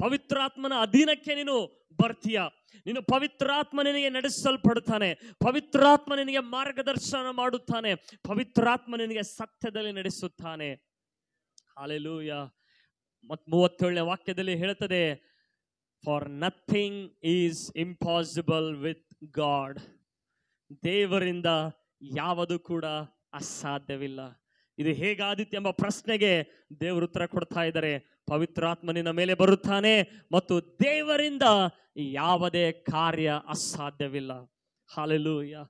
ಪವಿತ್ರಾತ್ಮನ ಅಧೀನಕ್ಕೆ ನೀನು ಬರ್ತೀಯ ನೀನು ಪವಿತ್ರಾತ್ಮ ನಿನಗೆ ನಡೆಸಲ್ಪಡುತ್ತಾನೆ ಪವಿತ್ರಾತ್ಮ ನಿನಗೆ ಮಾರ್ಗದರ್ಶನ ಮಾಡುತ್ತಾನೆ ಪವಿತ್ರಾತ್ಮ ನಿನಗೆ ಸತ್ಯದಲ್ಲಿ ನಡೆಸುತ್ತಾನೆ ಹಾಲೆಲೂಯ ಮತ್ತು ಮೂವತ್ತೇಳನೇ ವಾಕ್ಯದಲ್ಲಿ ಹೇಳುತ್ತದೆ for nothing is impossible with God ದೇವರಿಂದ ಯಾವುದು ಕೂಡ ಅಸಾಧ್ಯವಿಲ್ಲ ಇದು ಹೇಗಾದಿತ್ಯ ಎಂಬ ಪ್ರಶ್ನೆಗೆ ದೇವರು ಉತ್ತರ ಕೊಡ್ತಾ ಇದ್ದಾರೆ ಪವಿತ್ರಾತ್ಮನಿನ ಮೇಲೆ ಬರುತ್ತಾನೆ ಮತ್ತು ದೇವರಿಂದ ಯಾವುದೇ ಕಾರ್ಯ ಅಸಾಧ್ಯವಿಲ್ಲ ಹಾಲೆಲೂಯ್ಯ